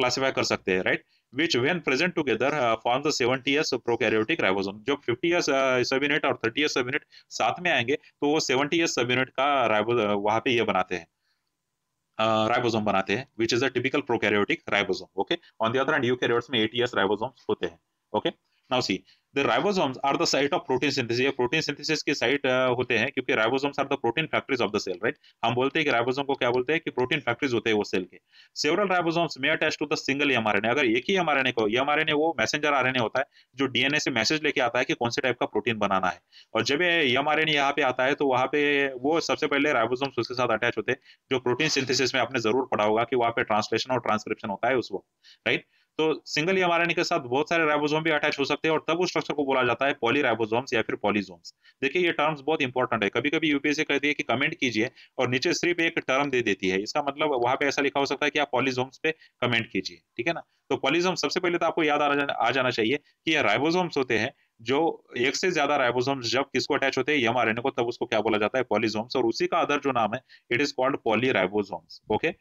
क्लासिफाई कर सकते हैं right which when present together uh, form the 70s prokaryotic ribosome जब एस सब यूनिट और थर्टी एस सब यूनिट साथ में आएंगे तो वो सेवेंटी एस सब यूनिट का राइबो वहां पे ये बनाते हैं राइबोसोम uh, बनाते हैं which is a typical prokaryotic ribosome okay on the other hand eukaryotes में एटीएस राइबोसोम्स होते हैं okay okay? Now see the ribosomes are the site of protein synthesis ये प्रोटीन सिंथेसिस के साइट होते हैं क्योंकि ribosomes are the protein factories of the cell right हम बोलते हैं कि राइबोसोम को क्या बोलते हैं कि प्रोटीन फैक्ट्रीज होते हैं वो सेल के several ribosomes may attach to the single mRNA अगर एक ही एमआरएनए को एमआरएनए वो मैसेंजर आरएनए होता है जो डीएनए से मैसेज लेके आता है कि कौन से टाइप का प्रोटीन बनाना है और जब ये एमआरएनए यहां पे आता है तो वहां पे वो सबसे पहले राइबोसोम्स उसके साथ अटैच होते हैं जो प्रोटीन सिंथेसिस में आपने जरूर पढ़ा होगा कि वहां पे ट्रांसलेशन और ट्रांसक्रिप्शन होता है उस वक्त राइट तो सिंगल ही e के साथ बहुत सारे राइबोसोम भी अटैच हो सकते हैं और तब उस स्ट्रक्चर को बोला जाता है पॉलीराइबोसोम्स या फिर पॉलीजोम्स देखिए ये टर्म्स बहुत इंपॉर्टेंट है कभी कभी यूपीएससी कहती है कि कमेंट कीजिए और नीचे सिर्फ एक टर्म दे देती है इसका मतलब वहां पे ऐसा लिखा हो सकता है कि आप पॉलीजोम्स पे कमेंट कीजिए ठीक है ना तो पॉलीजोम सबसे पहले तो आपको याद आ जाना, आ जाना चाहिए कि ये राइबोसोम्स होते हैं जो एक से ज्यादा राइबोसोम्स जब किसको अटैच होते हैं एमआरएनए e को तब उसको क्या बोला जाता है पॉलीजोम्स और उसी का अदर जो नाम है it is called polyribosomes okay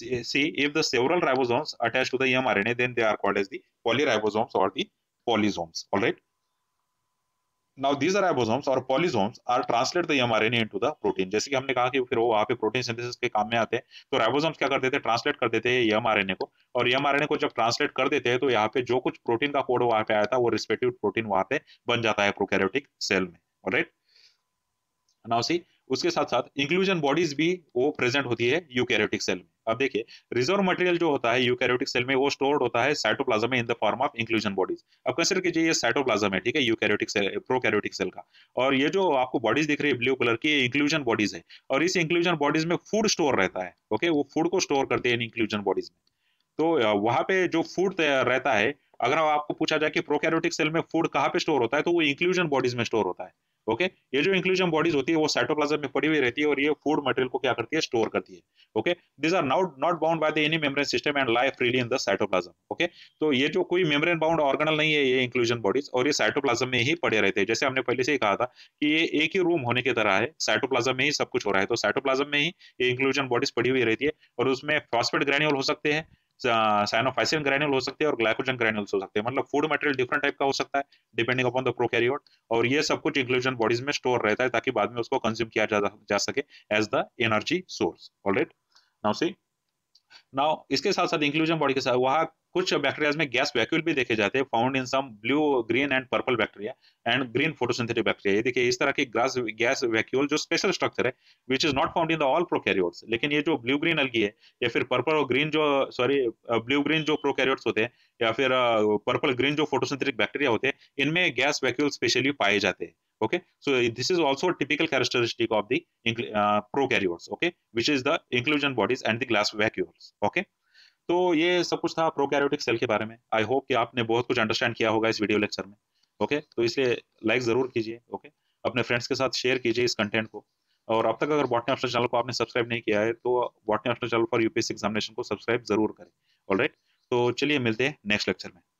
Eh, see, if the several ribosomes attached to the mRNA, then they are called as the polyribosomes or the polysomes. All right. Now these ribosomes और polysomes are translate the mRNA into the protein जैसे कि हमने कहा कि फिर वो वहाँ पे प्रोटीन सिंथेसिस के काम में आते हैं तो राइबोसोम्स क्या कर देते हैं ट्रांसलेट कर देते हैं एमआरएनए को और एमआरएनए को जब ट्रांसलेट कर देते हैं तो यहाँ पे जो कुछ प्रोटीन का कोड वहाँ पे आया था वो रिस्पेक्टिव प्रोटीन वहाँ पे बन जाता है प्रोकैरियोटिक सेल में राइट नाउ सी उसके साथ साथ इंक्लूजन बॉडीज भी वो प्रेजेंट होती है यूकैरियोटिक सेल में अब देखिए रिजर्व मटेरियल जो होता है यूकैरियोटिक सेल में वो स्टोर्ड होता है साइटोप्लाज्म में in the form of inclusion bodies अब कंसिडर कीजिए ये साइटोप्लाज्म है ठीक है यूकैरियोटिक सेल प्रोकैरियोटिक सेल का और ये जो आपको बॉडीज दिख रही है ब्लू कलर की इंक्लूजन बॉडीज है और इस इंक्लूजन बॉडीज में फूड स्टोर रहता है ओके वो फूड को स्टोर करते हैं इंक्लूजन बॉडीज में तो वहां पे जो फूड रहता है अगर आपको पूछा जाए कि प्रोकैरियोटिक सेल में फूड कहाँ पे स्टोर होता है तो वो इंक्लूजन बॉडीज में स्टोर होता है ओके ये जो इंक्लूजन बॉडीज होती है वो साइटोप्लाज्म में पड़ी हुई रहती है और ये फूड मटेरियल को क्या करती है स्टोर करती है okay this are not not bound by the any membrane system and lie freely in the cytoplasm okay तो ये जो कोई मेम्ब्रेन बाउंड ऑर्गेनल नहीं है ये इंक्लूजन बॉडीज और ये साइटोप्लाज्म में ही पड़े रहते हैं जैसे हमने पहले से ही कहा था कि ये एक ही रूम होने की तरह है साइटोप्लाज्म में ही सब कुछ हो रहा है तो साइटोप्लाज्म में ही ये इंक्लूजन बॉडीज पड़ी हुई रहती है और उसमें फॉस्फेट ग्रेन्यूल हो सकते हैं साइनोफाइसिन uh, ग्रैन्यूल हो सकते हैं और ग्लाइकोजन ग्रैन्यूल्स हो सकते हैं मतलब फूड मटेरियल डिफरेंट टाइप का हो सकता है डिपेंडिंग अपॉन द प्रोकैरियोट और ये सब कुछ इंक्लूजन बॉडीज में स्टोर रहता है ताकि बाद में उसको कंज्यूम किया जा, जा सके as the energy source alright now see now इसके साथ साथ इंक्लूजन बॉडी के साथ वहाँ कुछ बैक्टीरियाज में गैस वैक्यूल भी देखे जाते हैं found in some blue green and purple bacteria and green photosynthetic bacteria ये देखिए इस तरह की ग्रास गैस वैक्यूल जो स्पेशल स्ट्रक्चर है which is not found in the all prokaryotes लेकिन ये जो ब्लू ग्रीन अलगी है या फिर पर्पल और ग्रीन जो सॉरी ब्लू ग्रीन जो प्रोकैरियोट्स होते हैं या फिर पर्पल ग्रीन जो फोटोसिंथेटिक बैक्टीरिया होते हैं इनमें गैस वैक्यूल स्पेशली पाए जाते हैं okay so uh, this is also a typical characteristic of the uh, prokaryotes okay which is the inclusion bodies and the glass vacuoles okay तो ये सब कुछ था प्रोकैरियोटिक सेल के बारे में आई होप कि आपने बहुत कुछ अंडरस्टैंड किया होगा इस वीडियो लेक्चर में ओके okay? तो इसलिए लाइक ज़रूर कीजिए ओके okay? अपने फ्रेंड्स के साथ शेयर कीजिए इस कंटेंट को और अब तक अगर बॉटनी ऑप्शन चैनल को आपने सब्सक्राइब नहीं किया है तो botany option channel for UPSC examination को सब्सक्राइब जरूर करें ऑल right? तो चलिए मिलते हैं नेक्स्ट लेक्चर में